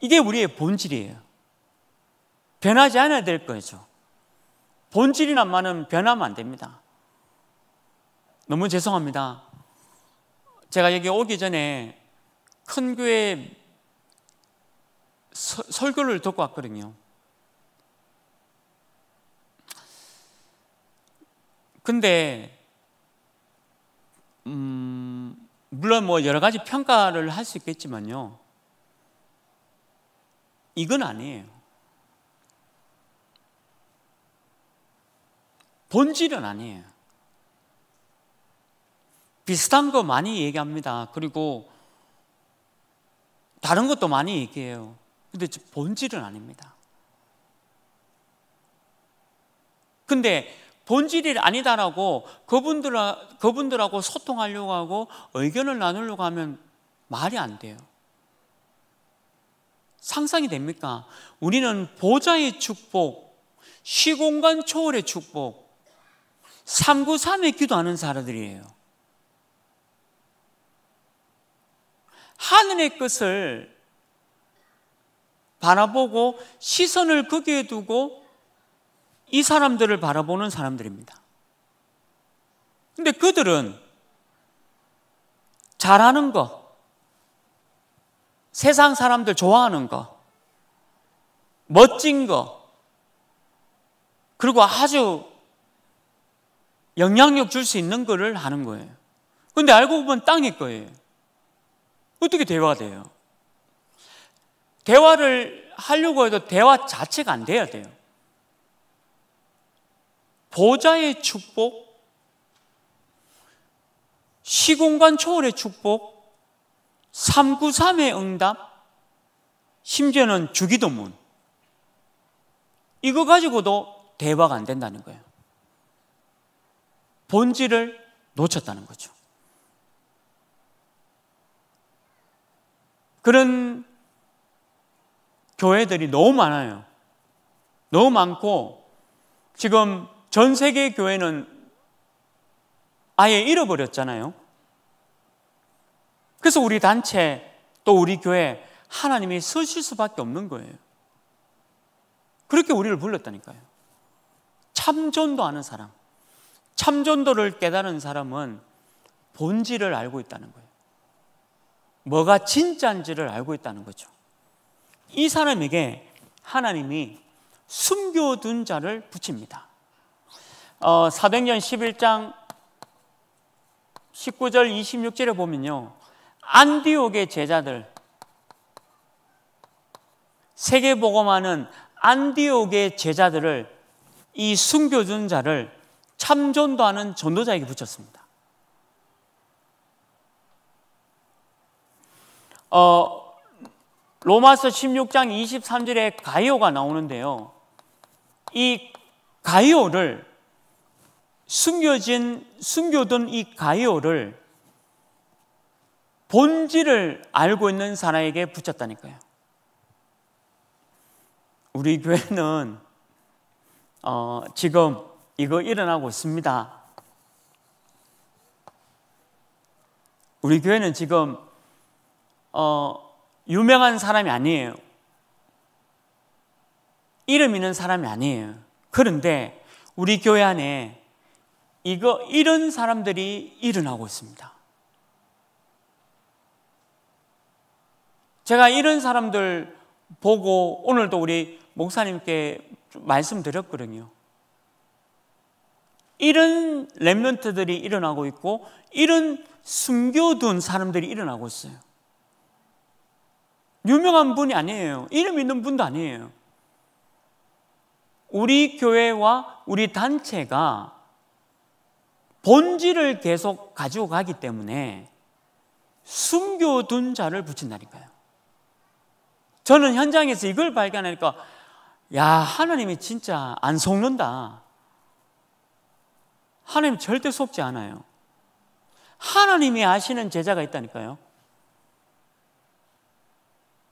이게 우리의 본질이에요. 변하지 않아야 될 거죠. 본질이란 말은 변하면 안 됩니다. 너무 죄송합니다. 제가 여기 오기 전에 큰 교회 서, 설교를 듣고 왔거든요. 근데 음, 물론 뭐 여러 가지 평가를 할 수 있겠지만요. 이건 아니에요. 본질은 아니에요. 비슷한 거 많이 얘기합니다. 그리고 다른 것도 많이 얘기해요. 근데 본질은 아닙니다. 근데 본질이 아니다라고 그분들하, 그분들하고 소통하려고 하고 의견을 나누려고 하면 말이 안 돼요. 상상이 됩니까? 우리는 보좌의 축복, 시공간 초월의 축복, 393의 기도하는 사람들이에요. 하늘의 것을 바라보고 시선을 거기에 두고 이 사람들을 바라보는 사람들입니다. 근데 그들은 잘하는 거, 세상 사람들 좋아하는 거, 멋진 거, 그리고 아주 영향력 줄 수 있는 거를 하는 거예요. 근데 알고 보면 땅일 거예요. 어떻게 대화가 돼요? 대화를 하려고 해도 대화 자체가 안 돼야 돼요. 보좌의 축복, 시공간 초월의 축복, 393의 응답, 심지어는 주기도문. 이거 가지고도 대화가 안 된다는 거예요. 본질을 놓쳤다는 거죠. 그런 교회들이 너무 많아요. 너무 많고 지금 전 세계 교회는 아예 잃어버렸잖아요. 그래서 우리 단체 또 우리 교회 하나님이 쓰실 수밖에 없는 거예요. 그렇게 우리를 불렀다니까요. 참존도 아는 사람, 참존도를 깨달은 사람은 본질을 알고 있다는 거예요. 뭐가 진짜인지를 알고 있다는 거죠. 이 사람에게 하나님이 숨겨둔 자를 붙입니다. 어, 사도행전 11장 19절 26절에 보면요. 안디옥의 제자들 세계 복음하는 안디옥의 제자들을 이 숨겨둔 자를 참전도하는 전도자에게 붙였습니다. 어, 로마서 16장 23절에 가이오가 나오는데요. 이가이를 숨겨진 숨겨둔 이가이를 본질을 알고 있는 사람에게 붙였다니까요. 우리 교회는 어, 지금 이거 일어나고 있습니다. 우리 교회는 지금 어, 유명한 사람이 아니에요. 이름 있는 사람이 아니에요. 그런데 우리 교회 안에 이거 이런 사람들이 일어나고 있습니다. 제가 이런 사람들 보고 오늘도 우리 목사님께 말씀드렸거든요. 이런 랩런트들이 일어나고 있고 이런 숨겨둔 사람들이 일어나고 있어요. 유명한 분이 아니에요. 이름 있는 분도 아니에요. 우리 교회와 우리 단체가 본질을 계속 가지고 가기 때문에 숨겨둔 자를 붙인다니까요. 저는 현장에서 이걸 발견하니까 야, 하나님이 진짜 안 속는다. 하나님 절대 속지 않아요. 하나님이 아시는 제자가 있다니까요.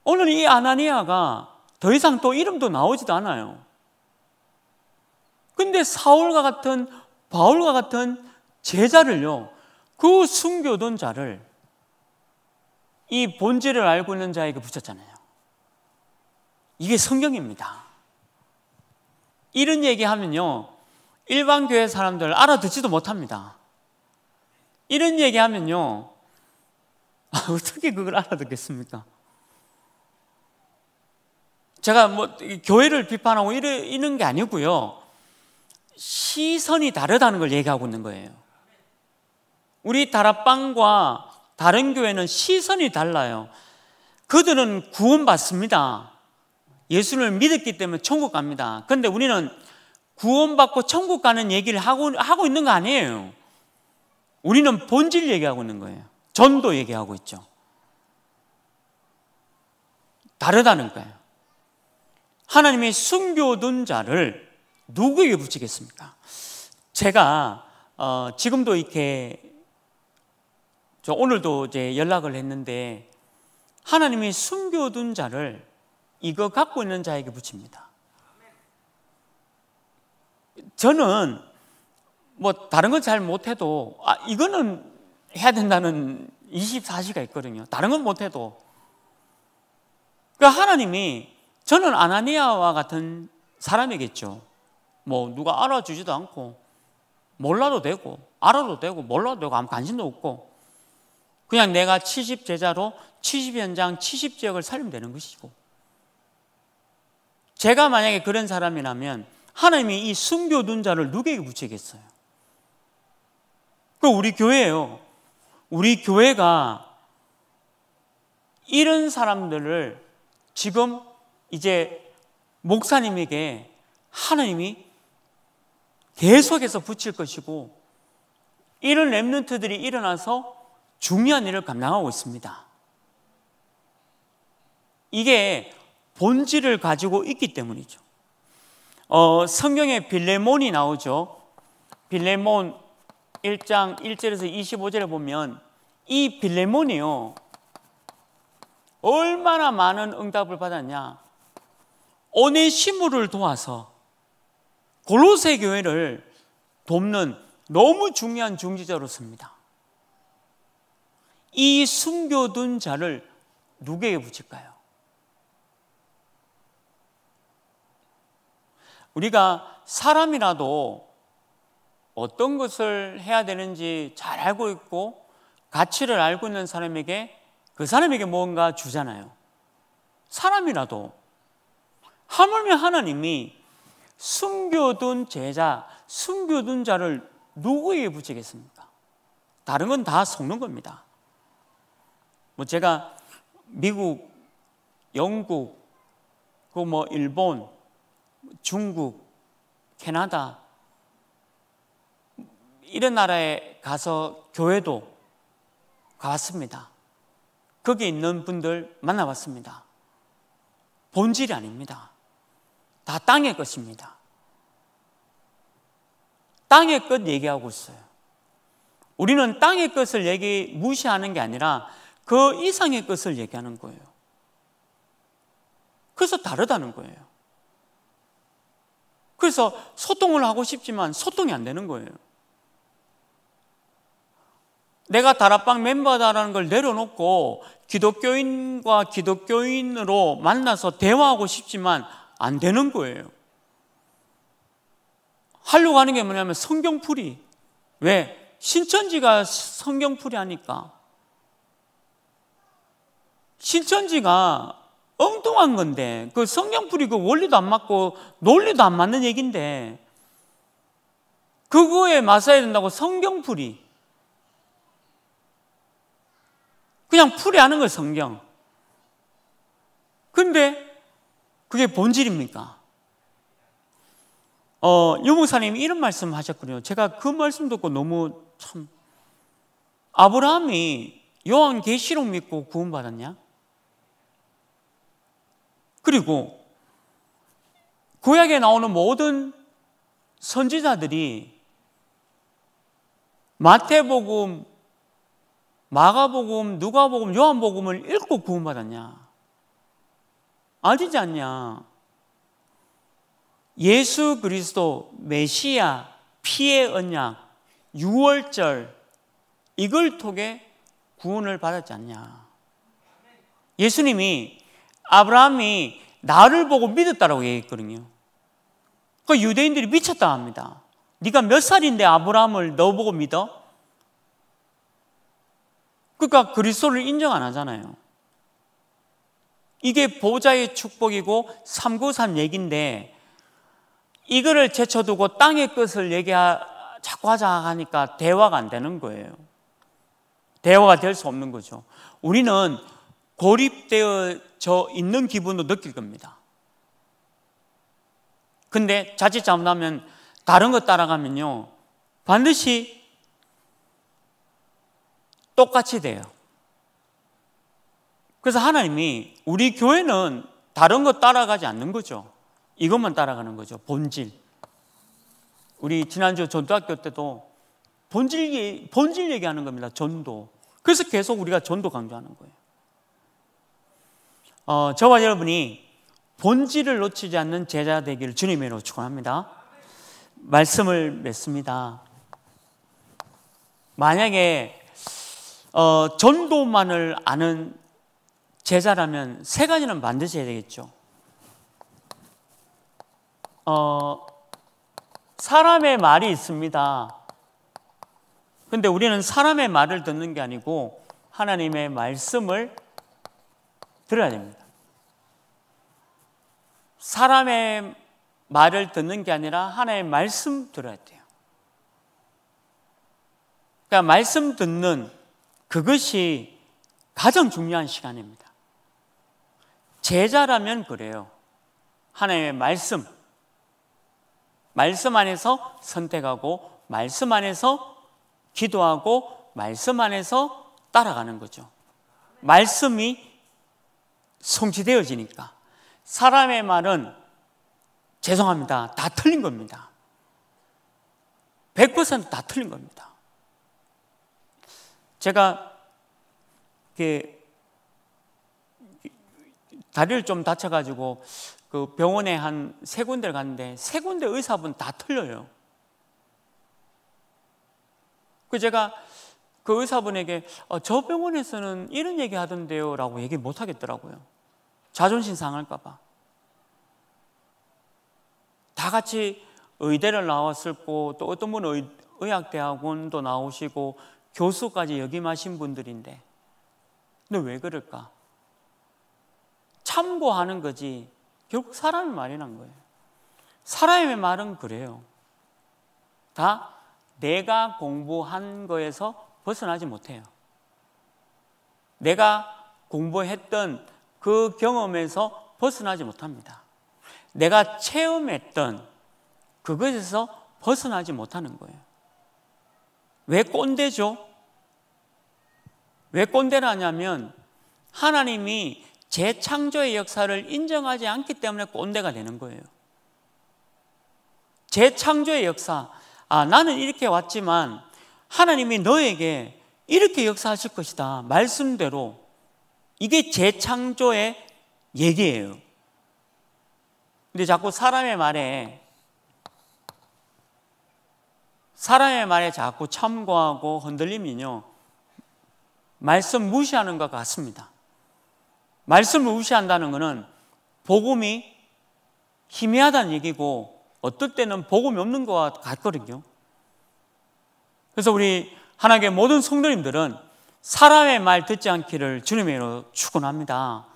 오늘 이 아나니아가 더 이상 또 이름도 나오지도 않아요. 근데 사울과 같은 바울과 같은 제자를요, 그 숨겨둔 자를 이 본질을 알고 있는 자에게 붙였잖아요. 이게 성경입니다. 이런 얘기하면요, 일반 교회 사람들 알아듣지도 못합니다. 이런 얘기하면요, 어떻게 그걸 알아듣겠습니까? 제가 뭐 교회를 비판하고 이러는 게 아니고요. 시선이 다르다는 걸 얘기하고 있는 거예요. 우리 다락방과 다른 교회는 시선이 달라요. 그들은 구원받습니다. 예수를 믿었기 때문에 천국 갑니다. 그런데 우리는 구원받고 천국 가는 얘기를 하고, 하고 있는 거 아니에요. 우리는 본질 얘기하고 있는 거예요. 전도 얘기하고 있죠. 다르다는 거예요. 하나님의 숨겨둔 자를 누구에게 붙이겠습니까? 제가 어, 지금도 이렇게 저 오늘도 이제 연락을 했는데 하나님이 숨겨둔 자를 이거 갖고 있는 자에게 붙입니다. 저는 뭐 다른 건 잘 못해도 아 이거는 해야 된다는 24시가 있거든요. 다른 건 못해도 그 그러니까 하나님이 저는 아나니아와 같은 사람이겠죠. 뭐 누가 알아주지도 않고 몰라도 되고 알아도 되고 몰라도 되고 아무 관심도 없고 그냥 내가 70 제자로 70 현장 70 지역을 살면 되는 것이고 제가 만약에 그런 사람이라면 하나님이 이 숨겨둔 자를 누구에게 붙이겠어요? 그 우리 교회예요. 우리 교회가 이런 사람들을 지금 이제 목사님에게 하나님이 계속해서 붙일 것이고 이런 랩런트들이 일어나서 중요한 일을 감당하고 있습니다. 이게 본질을 가지고 있기 때문이죠. 어, 성경에 빌레몬이 나오죠. 빌레몬 1장 1절에서 25절에 보면 이 빌레몬이요. 얼마나 많은 응답을 받았냐. 오네시무를 도와서 골로새 교회를 돕는 너무 중요한 중지자로씁니다. 이 숨겨둔 자를 누구에게 붙일까요? 우리가 사람이라도 어떤 것을 해야 되는지 잘 알고 있고 가치를 알고 있는 사람에게 그 사람에게 뭔가 주잖아요. 사람이라도 하물며 하나님이 숨겨둔 제자, 숨겨둔 자를 누구에게 붙이겠습니까? 다른 건 다 속는 겁니다. 뭐 제가 미국, 영국, 그뭐 일본, 중국, 캐나다 이런 나라에 가서 교회도 가봤습니다. 거기 있는 분들 만나봤습니다. 본질이 아닙니다. 다 땅의 것입니다. 땅의 것 얘기하고 있어요. 우리는 땅의 것을 얘기 무시하는 게 아니라 그 이상의 것을 얘기하는 거예요. 그래서 다르다는 거예요. 그래서 소통을 하고 싶지만 소통이 안 되는 거예요. 내가 다락방 멤버다라는 걸 내려놓고 기독교인과 기독교인으로 만나서 대화하고 싶지만 안 되는 거예요. 하려고 하는 게 뭐냐면 성경풀이. 왜? 신천지가 성경풀이 하니까. 신천지가 엉뚱한 건데, 그 성경풀이 그 원리도 안 맞고 논리도 안 맞는 얘기인데, 그거에 맞서야 된다고 성경풀이. 그냥 풀이 하는 거예요, 성경. 근데 그게 본질입니까? 어, 유목사님이 이런 말씀 하셨군요. 제가 그 말씀 듣고 너무 참, 아브라함이 요한 계시록 믿고 구원받았냐? 그리고 구약에 나오는 모든 선지자들이 마태복음, 마가복음, 누가복음, 요한복음을 읽고 구원받았냐? 아니지 않냐. 예수 그리스도 메시아 피의 언약 유월절 이걸 통해 구원을 받았지 않냐. 예수님이 아브라함이 나를 보고 믿었다라고 얘기했거든요. 그 유대인들이 미쳤다 합니다. 네가 몇 살인데 아브라함을 너 보고 믿어? 그러니까 그리스도를 인정 안 하잖아요. 이게 보좌의 축복이고 삼구삼 얘기인데 이거를 제쳐두고 땅의 것을 얘기하 자꾸 하자 하니까 대화가 안 되는 거예요. 대화가 될 수 없는 거죠. 우리는 고립되어져 있는 기분도 느낄 겁니다. 근데 자칫 잘못하면 다른 것 따라가면요. 반드시 똑같이 돼요. 그래서 하나님이 우리 교회는 다른 거 따라가지 않는 거죠. 이것만 따라가는 거죠. 본질. 우리 지난주 전도학교 때도 본질, 본질 얘기하는 겁니다. 전도. 그래서 계속 우리가 전도 강조하는 거예요. 어, 저와 여러분이 본질을 놓치지 않는 제자 되기를 주님으로 축원합니다. 말씀을 맺습니다. 만약에 어, 전도만을 아는 제자라면 세 가지는 반드시 해야 되겠죠. 어, 사람의 말이 있습니다. 근데 우리는 사람의 말을 듣는 게 아니고 하나님의 말씀을 들어야 됩니다. 사람의 말을 듣는 게 아니라 하나의 말씀 들어야 돼요. 그러니까 말씀 듣는 그것이 가장 중요한 시간입니다. 제자라면 그래요. 하나님의 말씀. 말씀 안에서 선택하고, 말씀 안에서 기도하고, 말씀 안에서 따라가는 거죠. 말씀이 성취되어지니까. 사람의 말은 죄송합니다. 다 틀린 겁니다. 100%다 틀린 겁니다. 제가 이 다리를 좀 다쳐가지고 그 병원에 한 세 군데를 갔는데 세 군데 의사분 다 틀려요. 그 제가 그 의사분에게 어, 저 병원에서는 이런 얘기 하던데요 라고 얘기 못 하겠더라고요. 자존심 상할까봐. 다 같이 의대를 나왔을고또 어떤 분은 의학대학원도 나오시고 교수까지 역임하신 분들인데 근데 왜 그럴까? 참고하는 거지 결국 사람의 말이란 거예요. 사람의 말은 그래요. 다 내가 공부한 거에서 벗어나지 못해요. 내가 공부했던 그 경험에서 벗어나지 못합니다. 내가 체험했던 그것에서 벗어나지 못하는 거예요. 왜 꼰대죠? 왜 꼰대라냐면 하나님이 재창조의 역사를 인정하지 않기 때문에 꼰대가 되는 거예요. 재창조의 역사. 아, 나는 이렇게 왔지만 하나님이 너에게 이렇게 역사하실 것이다. 말씀대로. 이게 재창조의 얘기예요. 근데 자꾸 사람의 말에 사람의 말에 자꾸 참고하고 흔들리면요. 말씀 무시하는 것 같습니다. 말씀을 무시한다는 것은 복음이 희미하다는 얘기고 어떨 때는 복음이 없는 것 같거든요. 그래서 우리 하나님의 모든 성도님들은 사람의 말 듣지 않기를 주님의 로 축원합니다.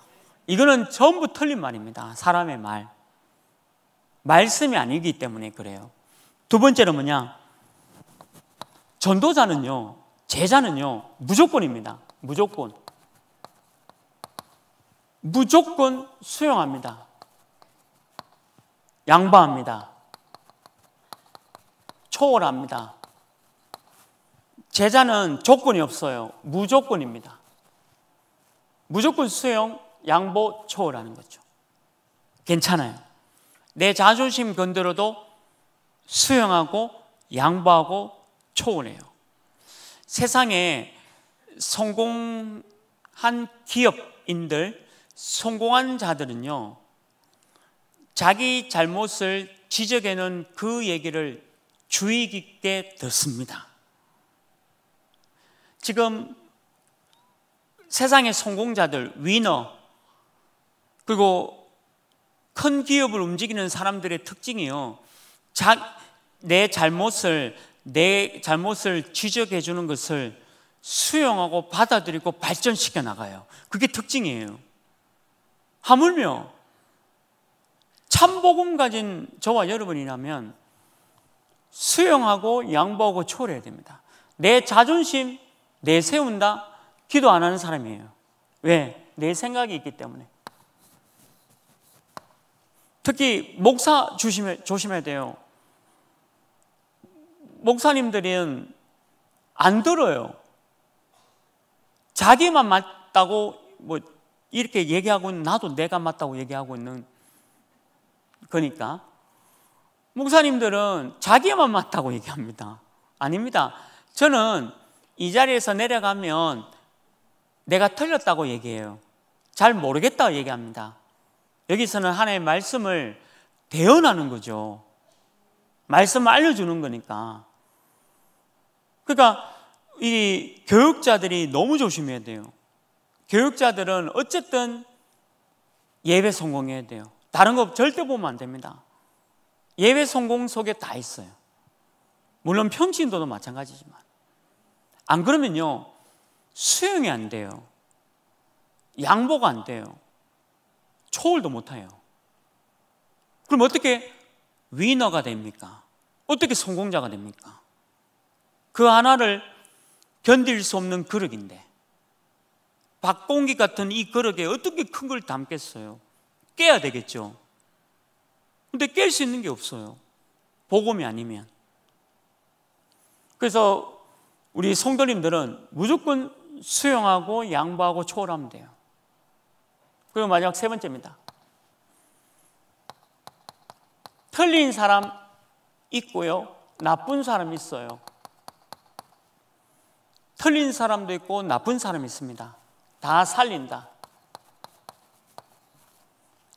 이거는 전부 틀린 말입니다. 사람의 말. 말씀이 아니기 때문에 그래요. 두 번째는 뭐냐? 전도자는요, 제자는요, 무조건입니다. 무조건. 무조건 수용합니다. 양보합니다. 초월합니다. 제자는 조건이 없어요. 무조건입니다. 무조건 수용, 양보, 초월하는 거죠. 괜찮아요. 내 자존심 건드려도 수용하고 양보하고 초월해요. 세상에 성공한 기업인들 성공한 자들은요, 자기 잘못을 지적해는 그 얘기를 주의 깊게 듣습니다. 지금 세상의 성공자들, 위너, 그리고 큰 기업을 움직이는 사람들의 특징이요. 자, 내 잘못을, 내 잘못을 지적해 주는 것을 수용하고 받아들이고 발전시켜 나가요. 그게 특징이에요. 하물며 참복음 가진 저와 여러분이라면 수용하고 양보하고 초월해야 됩니다. 내 자존심 내세운다? 기도 안 하는 사람이에요. 왜? 내 생각이 있기 때문에. 특히 목사 조심해, 조심해야 돼요. 목사님들은 안 들어요. 자기만 맞다고 뭐 이렇게 얘기하고 있는 나도 내가 맞다고 얘기하고 있는 거니까 목사님들은 자기만 맞다고 얘기합니다. 아닙니다. 저는 이 자리에서 내려가면 내가 틀렸다고 얘기해요. 잘 모르겠다고 얘기합니다. 여기서는 하나의 말씀을 대언하는 거죠. 말씀을 알려주는 거니까. 그러니까 이 교육자들이 너무 조심해야 돼요. 교육자들은 어쨌든 예배 성공해야 돼요. 다른 거 절대 보면 안 됩니다. 예배 성공 속에 다 있어요. 물론 평신도도 마찬가지지만. 안 그러면요, 수영이 안 돼요. 양보가 안 돼요. 초월도 못 해요. 그럼 어떻게 위너가 됩니까? 어떻게 성공자가 됩니까? 그 하나를 견딜 수 없는 그릇인데. 박공기 같은 이 그릇에 어떻게 큰 걸 담겠어요? 깨야 되겠죠. 근데 깰 수 있는 게 없어요. 복음이 아니면. 그래서 우리 성도님들은 무조건 수용하고 양보하고 초월하면 돼요. 그리고 마지막 세 번째입니다. 틀린 사람 있고요. 나쁜 사람 있어요. 틀린 사람도 있고 나쁜 사람 있습니다. 다 살린다.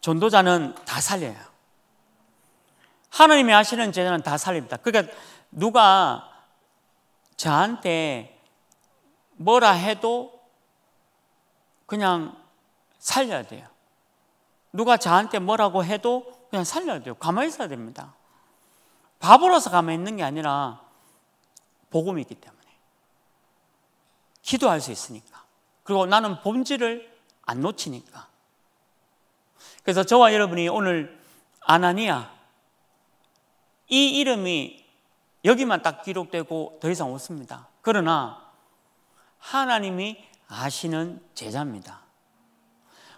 전도자는 다 살려요. 하나님이 하시는 제자는 다 살립니다. 그러니까 누가 저한테 뭐라 해도 그냥 살려야 돼요. 누가 저한테 뭐라고 해도 그냥 살려야 돼요. 가만히 있어야 됩니다. 바보로서 가만히 있는 게 아니라 복음이기 때문에. 기도할 수 있으니까. 그리고 나는 본질을 안 놓치니까. 그래서 저와 여러분이 오늘 아나니아 이 이름이 여기만 딱 기록되고 더 이상 없습니다. 그러나 하나님이 아시는 제자입니다.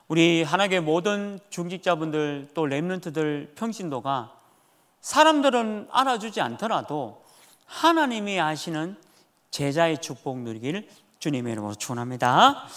우리 하나의 모든 중직자분들 또 렘런트들 평신도가 사람들은 알아주지 않더라도 하나님이 아시는 제자의 축복 누리기를 주님의 이름으로 축원합니다.